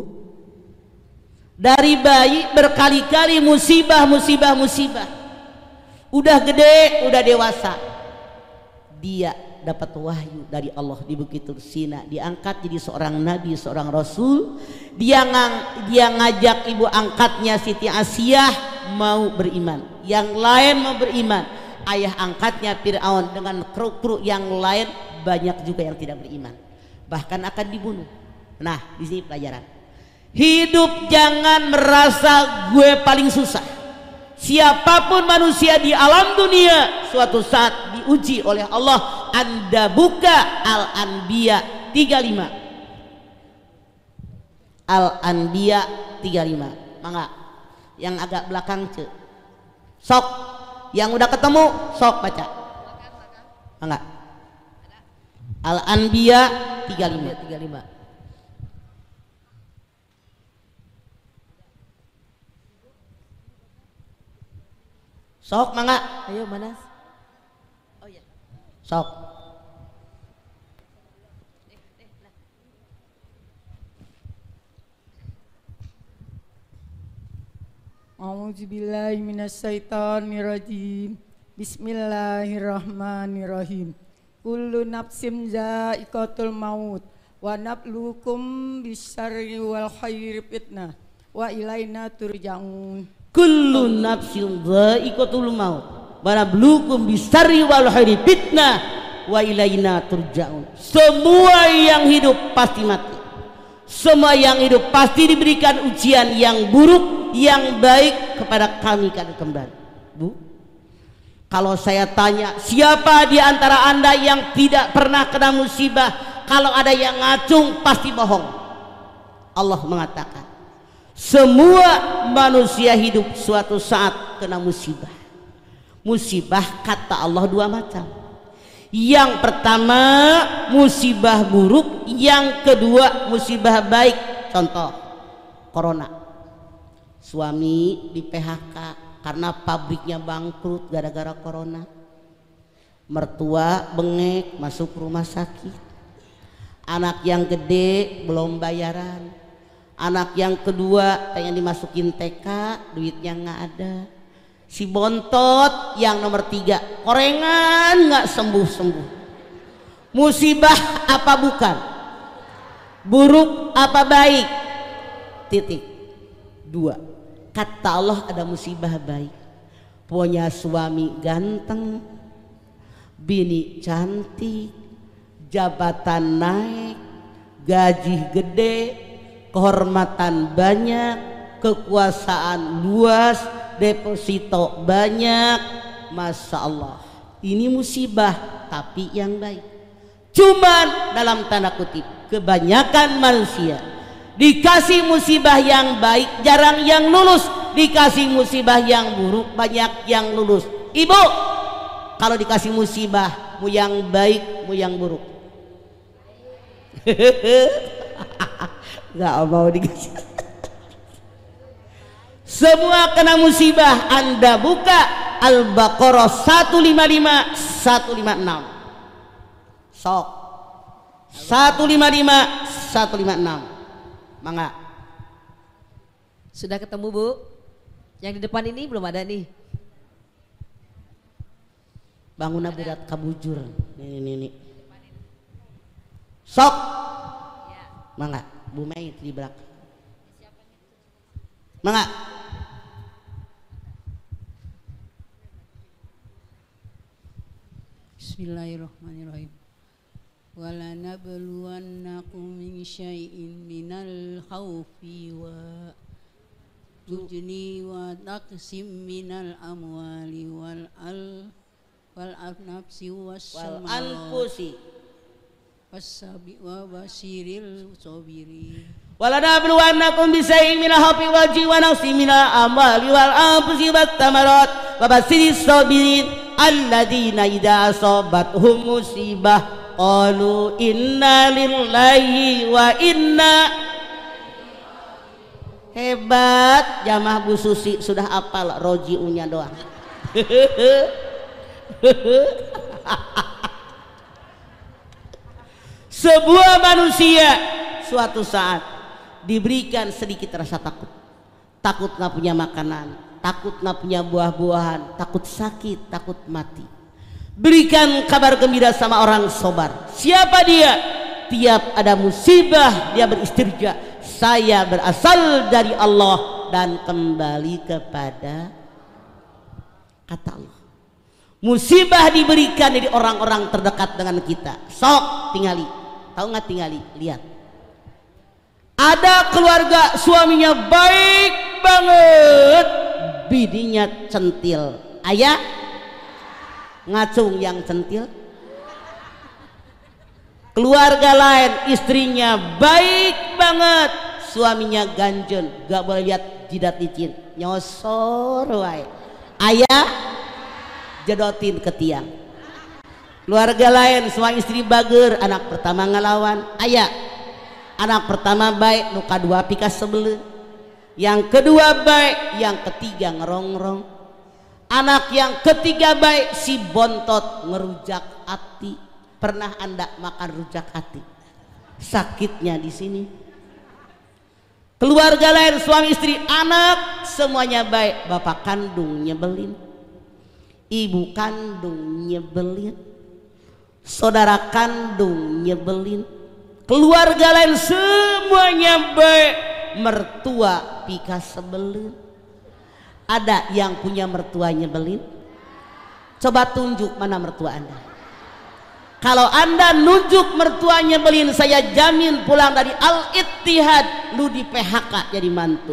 dari bayi berkali-kali musibah, musibah, musibah. Udah gede, udah dewasa. Dia dapat wahyu dari Allah di Bukit Tursina diangkat jadi seorang nabi seorang rasul dia ngang, dia ngajak ibu angkatnya Siti Asiyah mau beriman yang lain mau beriman ayah angkatnya Fir'aun dengan kru-kru yang lain banyak juga yang tidak beriman bahkan akan dibunuh. Nah, di sini pelajaran. Hidup jangan merasa gue paling susah. Siapapun manusia di alam dunia suatu saat diuji oleh Allah. Anda buka Al-Anbiya 35. Al-Anbiya 35. Mangga yang agak belakang ce. Sok yang udah ketemu sok baca. Mangga. Al-Anbiya 35. 35. Sok mangga. Ayo mana? Oh iya. Sok. A'udzu billahi minasyaitonir rajim. Bismillahirrahmanirrahim kullu nafsim za'iqatul maut wa nablukum bisyarri wal khairi fitnah wa ilaina turja'un kullu nafsim za'iqatul maut wa nablukum bisyarri wal khairi fitnah wa ilaina turja'un semua yang hidup pasti mati semua yang hidup pasti diberikan ujian yang buruk yang baik kepada kami kan kembali bu kalau saya tanya, siapa di antara Anda yang tidak pernah kena musibah? Kalau ada yang ngacung, pasti bohong. Allah mengatakan, semua manusia hidup suatu saat kena musibah. Musibah kata Allah dua macam. Yang pertama musibah buruk, yang kedua musibah baik. Contoh corona. Suami di PHK, karena pabriknya bangkrut gara-gara corona. Mertua bengek masuk rumah sakit. Anak yang gede belum bayaran. Anak yang kedua pengen dimasukin TK, duitnya nggak ada. Si bontot yang nomor tiga, korengan nggak sembuh-sembuh. Musibah apa bukan? Buruk apa baik? Titik. Dua kata Allah ada musibah baik punya suami ganteng bini cantik jabatan naik gaji gede kehormatan banyak kekuasaan luas deposito banyak Masya Allah ini musibah tapi yang baik cuman dalam tanda kutip kebanyakan manusia dikasih musibah yang baik jarang yang lulus dikasih musibah yang buruk banyak yang lulus ibu kalau dikasih musibah mu yang baik mu yang buruk nggak mau dikasih semua kena musibah anda buka Al-Baqarah 155 156 sok 155 156 Mangga. Sudah ketemu Bu? Yang di depan ini belum ada nih. Bangunan berat kabujur. Nih nih nih. Sok. Ya. Mangga. Bu Mei di belakang. Mangga. Bismillahirrahmanirrahim. ولنبلونكم من شيء من الخوف والجبن ونقص من الأموال والأنفس والأنفس والسبيل وبشر الصابرين ولنبلونكم بشيء من الخوف ونقص من الأموال والأنفس والثمرات وبشر الصابرين الذين إذا أصابتهم مصيبة qalu inna lillahi wa inna hebat jamah Bu Susi sudah apal rojiunya doang sebuah manusia suatu saat diberikan sedikit rasa takut takut nggak punya makanan takut nggak punya buah-buahan takut sakit takut mati Berikan kabar gembira sama orang sobar. Siapa dia? Tiap ada musibah dia beristirja. Saya berasal dari Allah dan kembali kepada kata Allah. Musibah diberikan dari orang-orang terdekat dengan kita. Sok tingali. Tahu nggak tingali? Lihat. Ada keluarga suaminya baik banget, bidinya centil. Ayah ngacung yang centil keluarga lain istrinya baik banget suaminya ganjen gak boleh lihat jidat licin nyosor wae ayah jedotin ke tiang keluarga lain suami istri bager anak pertama ngelawan ayah anak pertama baik nuka dua pika sebelum yang kedua baik yang ketiga ngerongrong Anak yang ketiga baik si bontot ngerujak hati. Pernah Anda makan rujak hati? Sakitnya di sini. Keluarga lain suami istri anak semuanya baik. Bapak kandung nyebelin. Ibu kandung nyebelin. Saudara kandung nyebelin. Keluarga lain semuanya baik. Mertua pika sebelin ada yang punya mertua nyebelin? Coba tunjuk mana mertua Anda. Kalau Anda nunjuk mertua nyebelin, saya jamin pulang dari Al-Ittihad lu di PHK jadi mantu.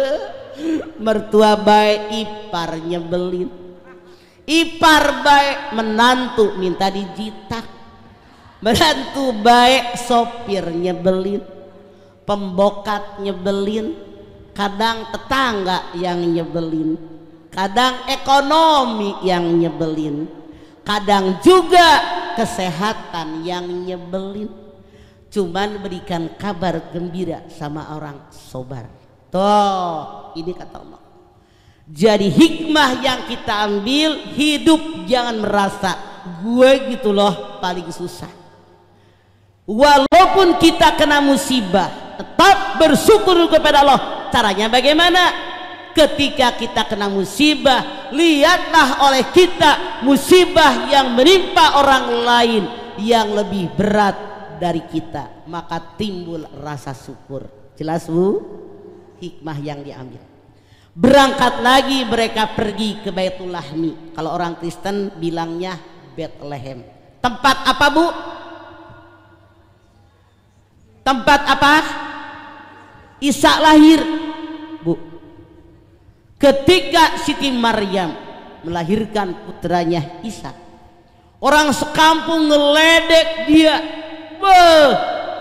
mertua baik ipar nyebelin. Ipar baik menantu minta dijitak. Menantu baik sopir nyebelin. Pembokat nyebelin kadang tetangga yang nyebelin kadang ekonomi yang nyebelin kadang juga kesehatan yang nyebelin cuman berikan kabar gembira sama orang sobar toh ini kata Allah jadi hikmah yang kita ambil hidup jangan merasa gue gitu loh paling susah walaupun kita kena musibah tetap bersyukur kepada Allah caranya bagaimana ketika kita kena musibah lihatlah oleh kita musibah yang menimpa orang lain yang lebih berat dari kita maka timbul rasa syukur jelas bu hikmah yang diambil berangkat lagi mereka pergi ke Baitulahmi kalau orang Kristen bilangnya Bethlehem tempat apa bu tempat apa Isa lahir bu ketika Siti Maryam melahirkan putranya Isa orang sekampung ngeledek dia Beuh,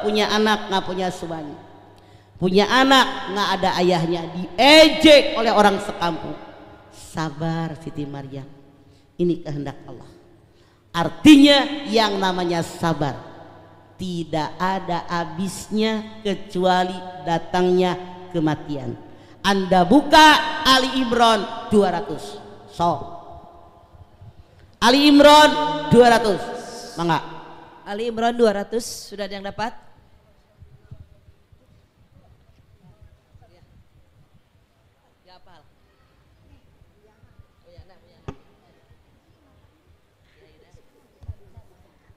punya anak nggak punya suami punya anak nggak ada ayahnya diejek oleh orang sekampung sabar Siti Maryam ini kehendak Allah artinya yang namanya sabar tidak ada habisnya kecuali datangnya kematian. Anda buka Ali Imran 200. So. Ali Imran 200. Mangga. Ali Imran 200 sudah ada yang dapat?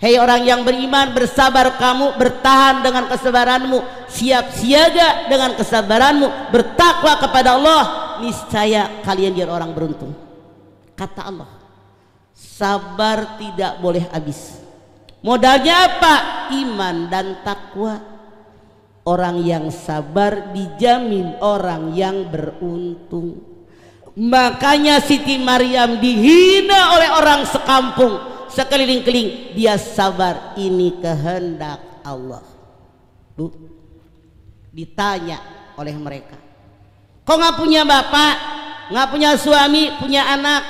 Hei orang yang beriman, bersabar kamu, bertahan dengan kesabaranmu, siap siaga dengan kesabaranmu, bertakwa kepada Allah, niscaya kalian jadi orang beruntung. Kata Allah, sabar tidak boleh habis. Modalnya apa? Iman dan takwa. Orang yang sabar dijamin orang yang beruntung. Makanya Siti Maryam dihina oleh orang sekampung sekeliling keliling dia sabar ini kehendak Allah Bu, ditanya oleh mereka kok nggak punya bapak nggak punya suami punya anak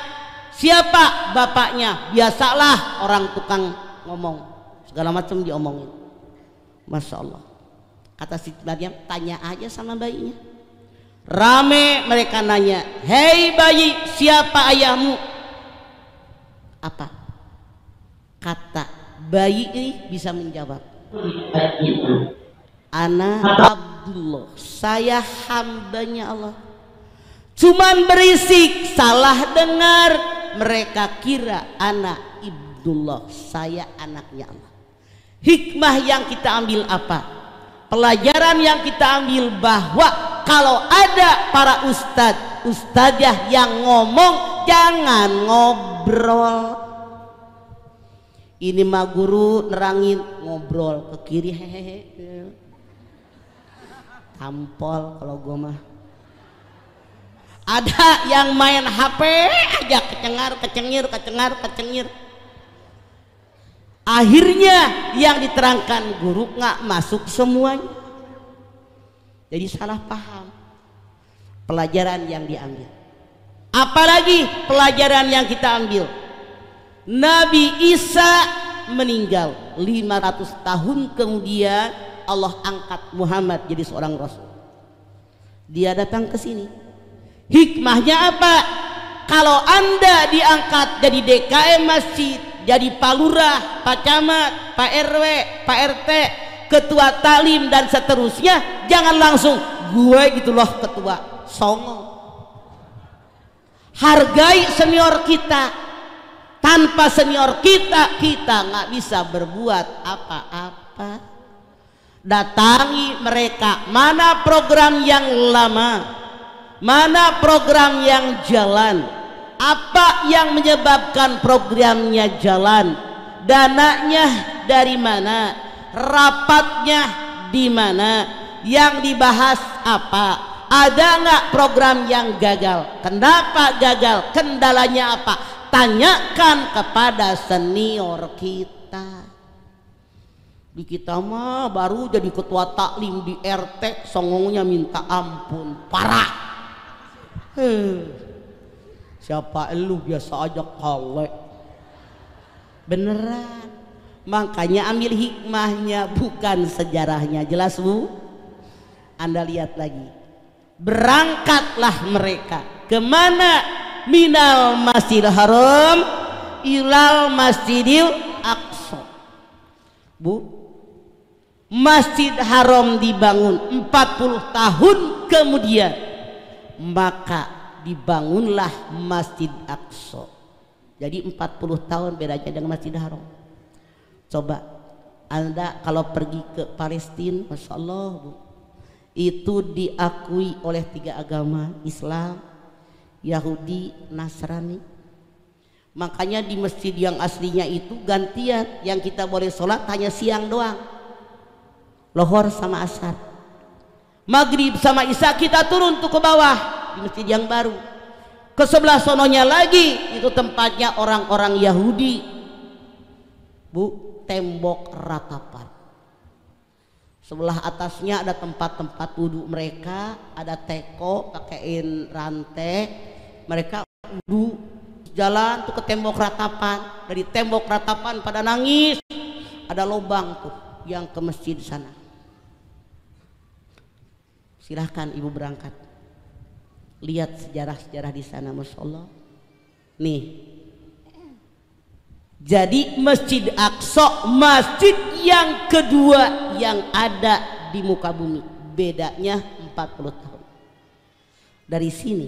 siapa bapaknya biasalah orang tukang ngomong segala macam diomongin Masya Allah kata si Maryam tanya aja sama bayinya rame mereka nanya hei bayi siapa ayahmu apa kata bayi ini bisa menjawab Anak Abdullah saya hambanya Allah cuman berisik salah dengar mereka kira anak Abdullah, saya anaknya Allah hikmah yang kita ambil apa pelajaran yang kita ambil bahwa kalau ada para ustadz ustadzah yang ngomong jangan ngobrol ini mah guru nerangin ngobrol ke kiri hehehe tampol kalau gue mah ada yang main HP aja kecengar kecengir kecengar kecengir akhirnya yang diterangkan guru nggak masuk semuanya jadi salah paham pelajaran yang diambil apalagi pelajaran yang kita ambil Nabi Isa meninggal 500 tahun kemudian Allah angkat Muhammad jadi seorang rasul dia datang ke sini hikmahnya apa kalau anda diangkat jadi DKM masjid jadi palurah, pak camat, pak RW, pak RT ketua talim dan seterusnya jangan langsung gue gitu loh ketua songong. hargai senior kita tanpa senior kita kita nggak bisa berbuat apa-apa datangi mereka mana program yang lama mana program yang jalan apa yang menyebabkan programnya jalan dananya dari mana rapatnya di mana yang dibahas apa ada nggak program yang gagal? Kenapa gagal? Kendalanya apa? tanyakan kepada senior kita di kita mah baru jadi ketua taklim di RT songongnya minta ampun parah Heh. siapa elu biasa aja kawe beneran makanya ambil hikmahnya bukan sejarahnya jelas bu anda lihat lagi berangkatlah mereka kemana minal masjidil haram ilal masjidil aqsa bu masjid haram dibangun 40 tahun kemudian maka dibangunlah masjid aqsa jadi 40 tahun bedanya dengan masjid haram coba anda kalau pergi ke Palestina Masya Allah bu, itu diakui oleh tiga agama Islam Yahudi, Nasrani. Makanya di masjid yang aslinya itu gantian yang kita boleh sholat hanya siang doang. Lohor sama asar. Maghrib sama isya kita turun tuh ke bawah di masjid yang baru. Ke sebelah sononya lagi itu tempatnya orang-orang Yahudi. Bu, tembok ratap sebelah atasnya ada tempat-tempat wudhu mereka ada teko pakaiin rantai mereka wudhu jalan tuh ke tembok ratapan dari tembok ratapan pada nangis ada lubang tuh yang ke masjid sana silahkan ibu berangkat lihat sejarah-sejarah di sana masya Allah nih jadi Masjid Aqsa masjid yang kedua yang ada di muka bumi. Bedanya 40 tahun. Dari sini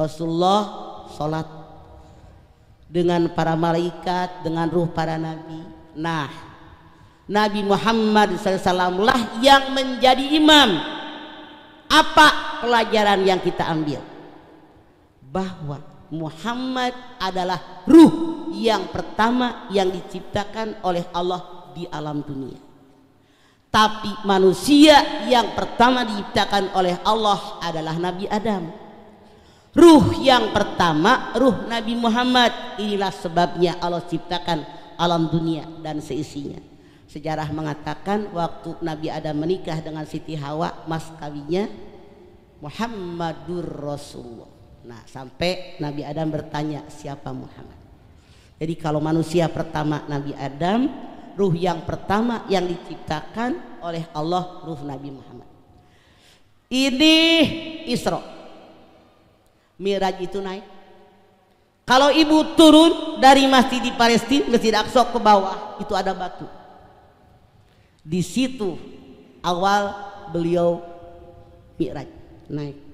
Rasulullah sholat dengan para malaikat, dengan ruh para nabi. Nah, Nabi Muhammad SAW lah yang menjadi imam. Apa pelajaran yang kita ambil? Bahwa Muhammad adalah ruh yang pertama yang diciptakan oleh Allah di alam dunia. Tapi manusia yang pertama diciptakan oleh Allah adalah Nabi Adam. Ruh yang pertama, ruh Nabi Muhammad. Inilah sebabnya Allah ciptakan alam dunia dan seisinya. Sejarah mengatakan waktu Nabi Adam menikah dengan Siti Hawa, mas kawinya Muhammadur Rasulullah Nah, sampai Nabi Adam bertanya siapa Muhammad. Jadi kalau manusia pertama Nabi Adam, ruh yang pertama yang diciptakan oleh Allah ruh Nabi Muhammad. Ini Isra. Miraj itu naik. Kalau ibu turun dari masjid di Palestina, masjid Aqsa ke bawah, itu ada batu. Di situ awal beliau Miraj naik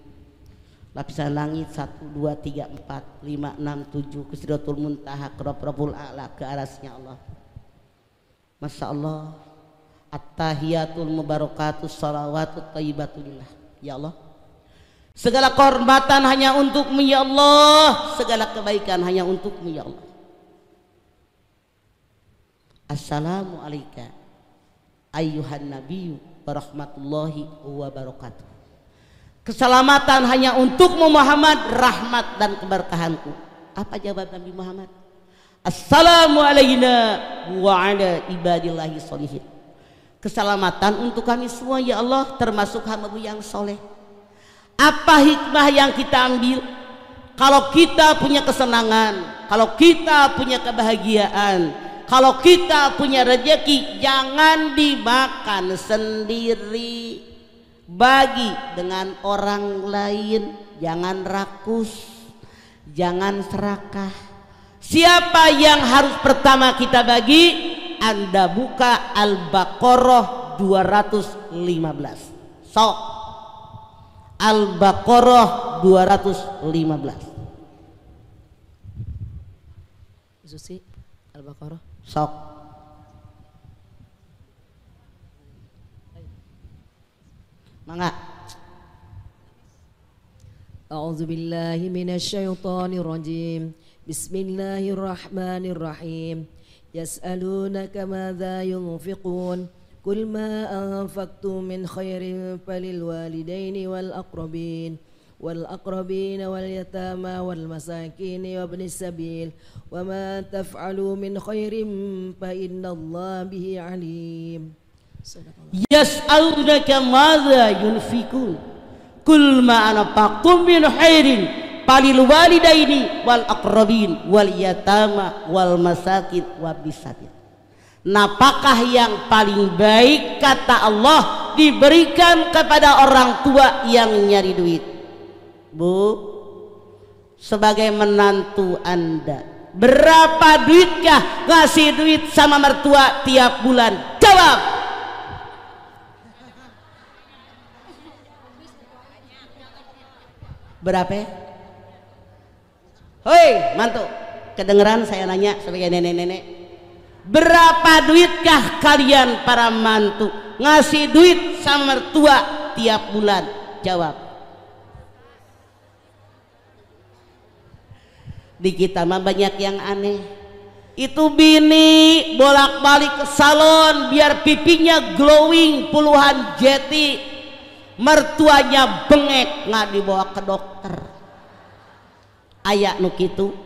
lapisan langit 1, 2, 3, 4, 5, 6, 7 kusiratul Muntaha ke A'la ke arasnya Allah Masya Allah At-tahiyatul mubarakatus salawatul tayyibatulillah Ya Allah Segala kehormatan hanya untukmu ya Allah Segala kebaikan hanya untukmu ya Allah Assalamualaikum Ayuhan Nabi Warahmatullahi Wabarakatuh Keselamatan hanya untukmu Muhammad, rahmat dan keberkahanku. Apa jawab Nabi Muhammad? Assalamu alayna wa ala ibadillahi solihin. Keselamatan untuk kami semua ya Allah termasuk hamba mu yang soleh. Apa hikmah yang kita ambil? Kalau kita punya kesenangan, kalau kita punya kebahagiaan, kalau kita punya rezeki, jangan dimakan sendiri bagi dengan orang lain jangan rakus jangan serakah siapa yang harus pertama kita bagi anda buka Al-Baqarah 215 So Al-Baqarah 215 Zusi Al-Baqarah sok Mangga. أعوذ بالله من الشيطان الرجيم بسم الله الرحمن الرحيم يسألونك ماذا ينفقون قل ما أنفقتم من خير فللوالدين والأقربين والأقربين واليتامى والمساكين وابن السبيل وما تفعلوا من خير فإن الله به عليم Yas'alunaka madza yunfikun. Kul ana anfaqtum min khairin palil walidaini wal aqrabin wal yatama wal masakin wabisabil. Napakah yang paling baik kata Allah diberikan kepada orang tua yang nyari duit. Bu, sebagai menantu Anda, Berapa duitkah ngasih duit sama mertua tiap bulan? Jawab. berapa hoi mantu kedengeran saya nanya sebagai nenek-nenek berapa duitkah kalian para mantu ngasih duit sama mertua tiap bulan jawab di kita mah banyak yang aneh itu bini bolak-balik ke salon biar pipinya glowing puluhan jeti mertuanya bengek nggak dibawa ke dokter ayak nuk itu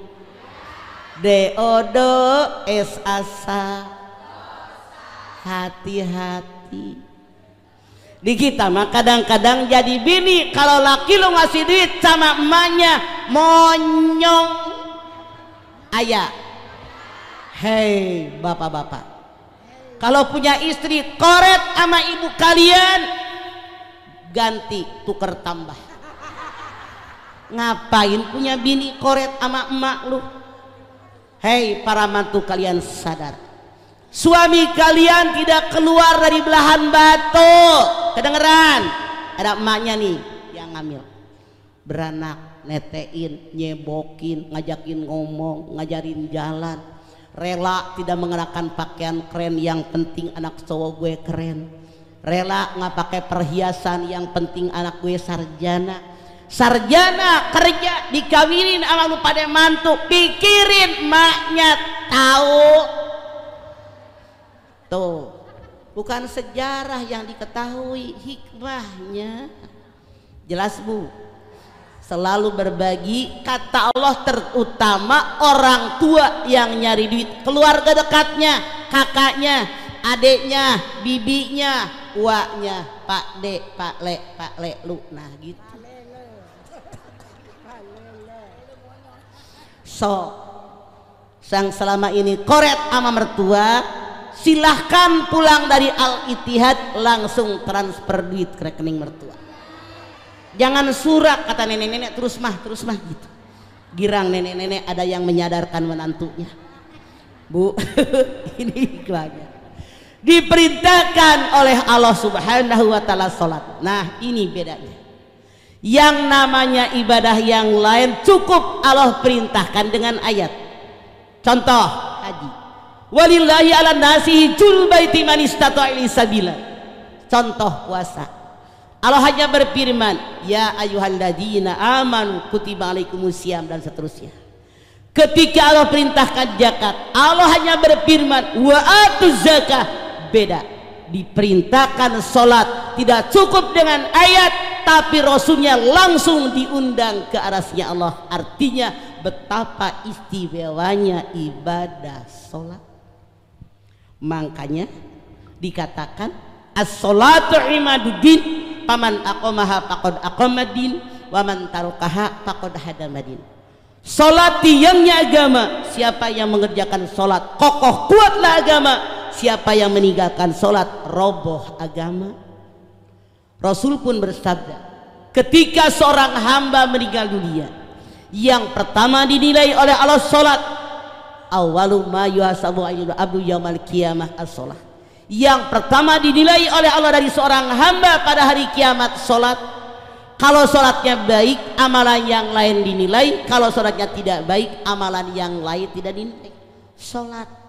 deodo es asa hati-hati di kita mah kadang-kadang jadi bini kalau laki lu ngasih duit sama emaknya monyong ayak hei bapak-bapak kalau punya istri koret sama ibu kalian ganti tuker tambah ngapain punya bini koret sama emak lu hei para mantu kalian sadar suami kalian tidak keluar dari belahan batu kedengeran ada emaknya nih yang ngambil beranak netein nyebokin ngajakin ngomong ngajarin jalan rela tidak mengenakan pakaian keren yang penting anak cowok gue keren rela nggak pakai perhiasan yang penting anak gue sarjana sarjana kerja dikawinin sama lu pada mantu pikirin maknya tahu tuh bukan sejarah yang diketahui hikmahnya jelas bu selalu berbagi kata Allah terutama orang tua yang nyari duit keluarga dekatnya kakaknya adiknya bibinya waknya Pak D, Pak Le, Pak Le, lu. Nah gitu. So, sang selama ini koret ama mertua, silahkan pulang dari Al Itihad langsung transfer duit ke rekening mertua. Jangan surak kata nenek-nenek terus mah, terus mah gitu. Girang nenek-nenek ada yang menyadarkan menantunya. Bu, ini iklannya diperintahkan oleh Allah Subhanahu wa taala salat. Nah, ini bedanya. Yang namanya ibadah yang lain cukup Allah perintahkan dengan ayat. Contoh haji. Walillahi 'alan nasi hijjul baiti man sabila. Contoh puasa. Allah hanya berfirman, "Ya ayuhan ayyuhalladzina amanu kutiba alaikumusiyam" dan seterusnya. Ketika Allah perintahkan zakat, Allah hanya berfirman, "Wa atuz zakah" beda diperintahkan sholat tidak cukup dengan ayat tapi Rasulnya langsung diundang ke arasnya Allah artinya betapa istimewanya ibadah sholat makanya dikatakan as-sholatu imaduddin paman akomaha pakod akomadin waman tarukaha pakod hadamadin Sholat tiangnya agama Siapa yang mengerjakan sholat Kokoh kuatlah agama siapa yang meninggalkan sholat roboh agama Rasul pun bersabda ketika seorang hamba meninggal dunia yang pertama dinilai oleh Allah sholat awalu ma abdu yaumal as sholat yang pertama dinilai oleh Allah dari seorang hamba pada hari kiamat sholat kalau sholatnya baik amalan yang lain dinilai kalau sholatnya tidak baik amalan yang lain tidak dinilai sholat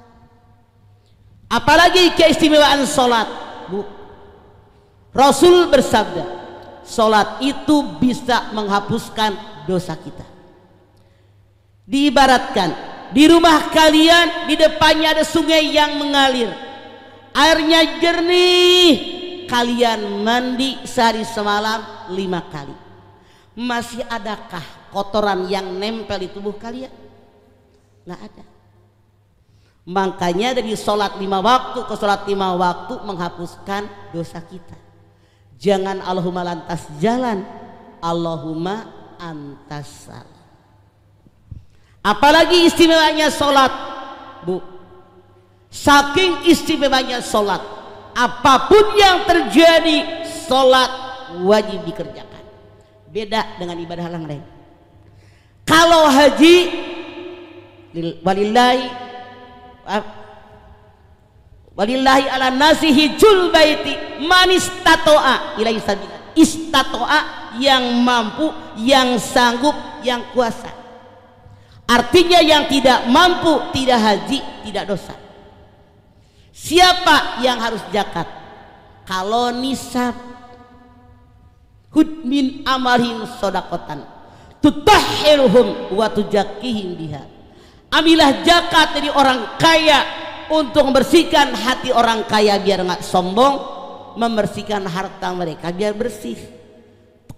apalagi keistimewaan sholat bu Rasul bersabda sholat itu bisa menghapuskan dosa kita diibaratkan di rumah kalian di depannya ada sungai yang mengalir airnya jernih kalian mandi sehari semalam lima kali masih adakah kotoran yang nempel di tubuh kalian nggak ada Makanya dari sholat lima waktu ke sholat lima waktu menghapuskan dosa kita. Jangan Allahumma lantas jalan, Allahumma antasal. Apalagi istimewanya sholat, bu. Saking istimewanya sholat, apapun yang terjadi, sholat wajib dikerjakan. Beda dengan ibadah lain. Kalau haji, walillahi Ah. Walillahi ala nasi hijul baiti manis tatoa ilai sabila istatoa yang mampu yang sanggup yang kuasa artinya yang tidak mampu tidak haji tidak dosa siapa yang harus jakat? kalau nisab hudmin amalin sodakotan tutahhiruhum wa tujakihim ambillah zakat dari orang kaya untuk membersihkan hati orang kaya biar nggak sombong membersihkan harta mereka biar bersih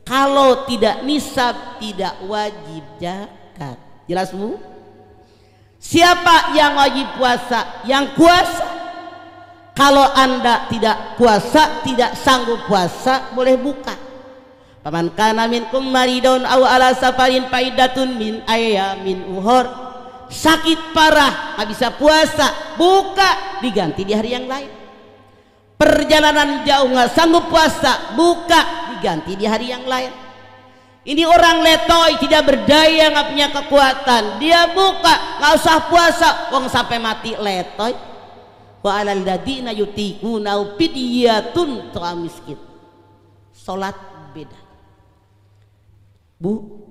kalau tidak nisab tidak wajib zakat jelas bu siapa yang wajib puasa yang puasa kalau anda tidak puasa tidak sanggup puasa boleh buka paman kana minkum maridun aw ala safarin min ayamin uhor sakit parah nggak bisa puasa buka diganti di hari yang lain perjalanan jauh nggak sanggup puasa buka diganti di hari yang lain ini orang letoy tidak berdaya nggak punya kekuatan dia buka nggak usah puasa wong sampai mati letoy wa alal ladina yutikuna fidyatun miskin salat beda bu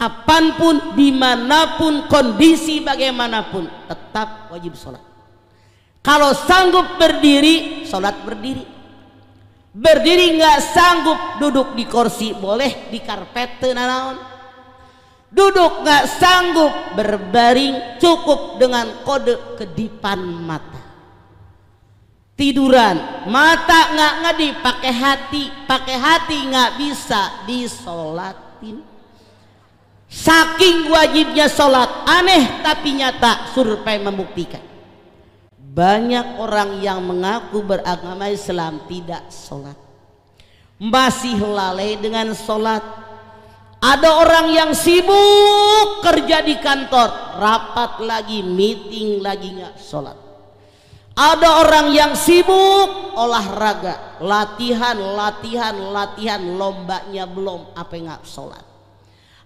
kapanpun dimanapun kondisi bagaimanapun tetap wajib sholat kalau sanggup berdiri sholat berdiri berdiri nggak sanggup duduk di kursi boleh di karpet tenanawan duduk nggak sanggup berbaring cukup dengan kode kedipan mata tiduran mata nggak ngedip pakai hati pakai hati nggak bisa disolatin Saking wajibnya sholat aneh tapi nyata survei membuktikan. Banyak orang yang mengaku beragama Islam tidak sholat. Masih lalai dengan sholat. Ada orang yang sibuk kerja di kantor, rapat lagi, meeting lagi nggak sholat. Ada orang yang sibuk olahraga, latihan, latihan, latihan, lombanya belum, apa nggak sholat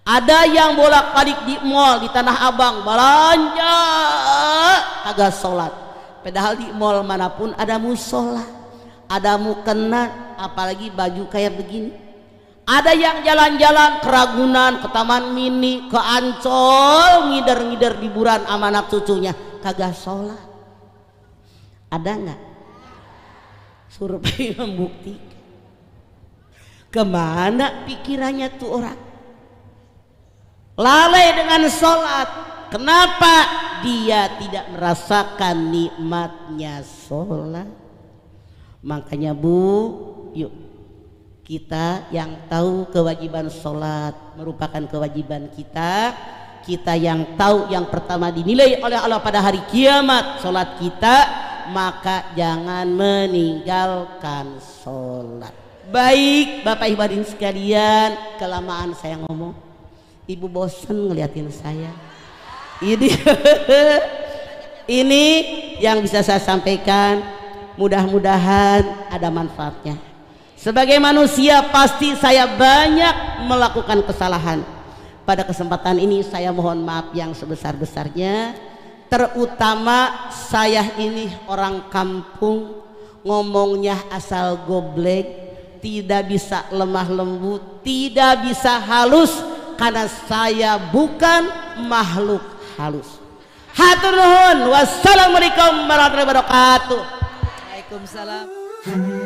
ada yang bolak-balik di mall di Tanah Abang belanja kagak sholat padahal di mall manapun ada musola ada mukena apalagi baju kayak begini ada yang jalan-jalan ke Ragunan ke Taman Mini ke Ancol ngider-ngider di buran amanat cucunya kagak sholat ada nggak survei membuktikan kemana pikirannya tuh orang lalai dengan sholat kenapa dia tidak merasakan nikmatnya sholat makanya bu yuk kita yang tahu kewajiban sholat merupakan kewajiban kita kita yang tahu yang pertama dinilai oleh Allah pada hari kiamat sholat kita maka jangan meninggalkan sholat baik Bapak ibadin sekalian kelamaan saya ngomong ibu bosan ngeliatin saya ini ini yang bisa saya sampaikan mudah-mudahan ada manfaatnya sebagai manusia pasti saya banyak melakukan kesalahan pada kesempatan ini saya mohon maaf yang sebesar-besarnya terutama saya ini orang kampung ngomongnya asal goblek tidak bisa lemah lembut tidak bisa halus karena saya bukan makhluk halus. Hatur nuhun. Wassalamualaikum warahmatullahi wabarakatuh. Waalaikumsalam.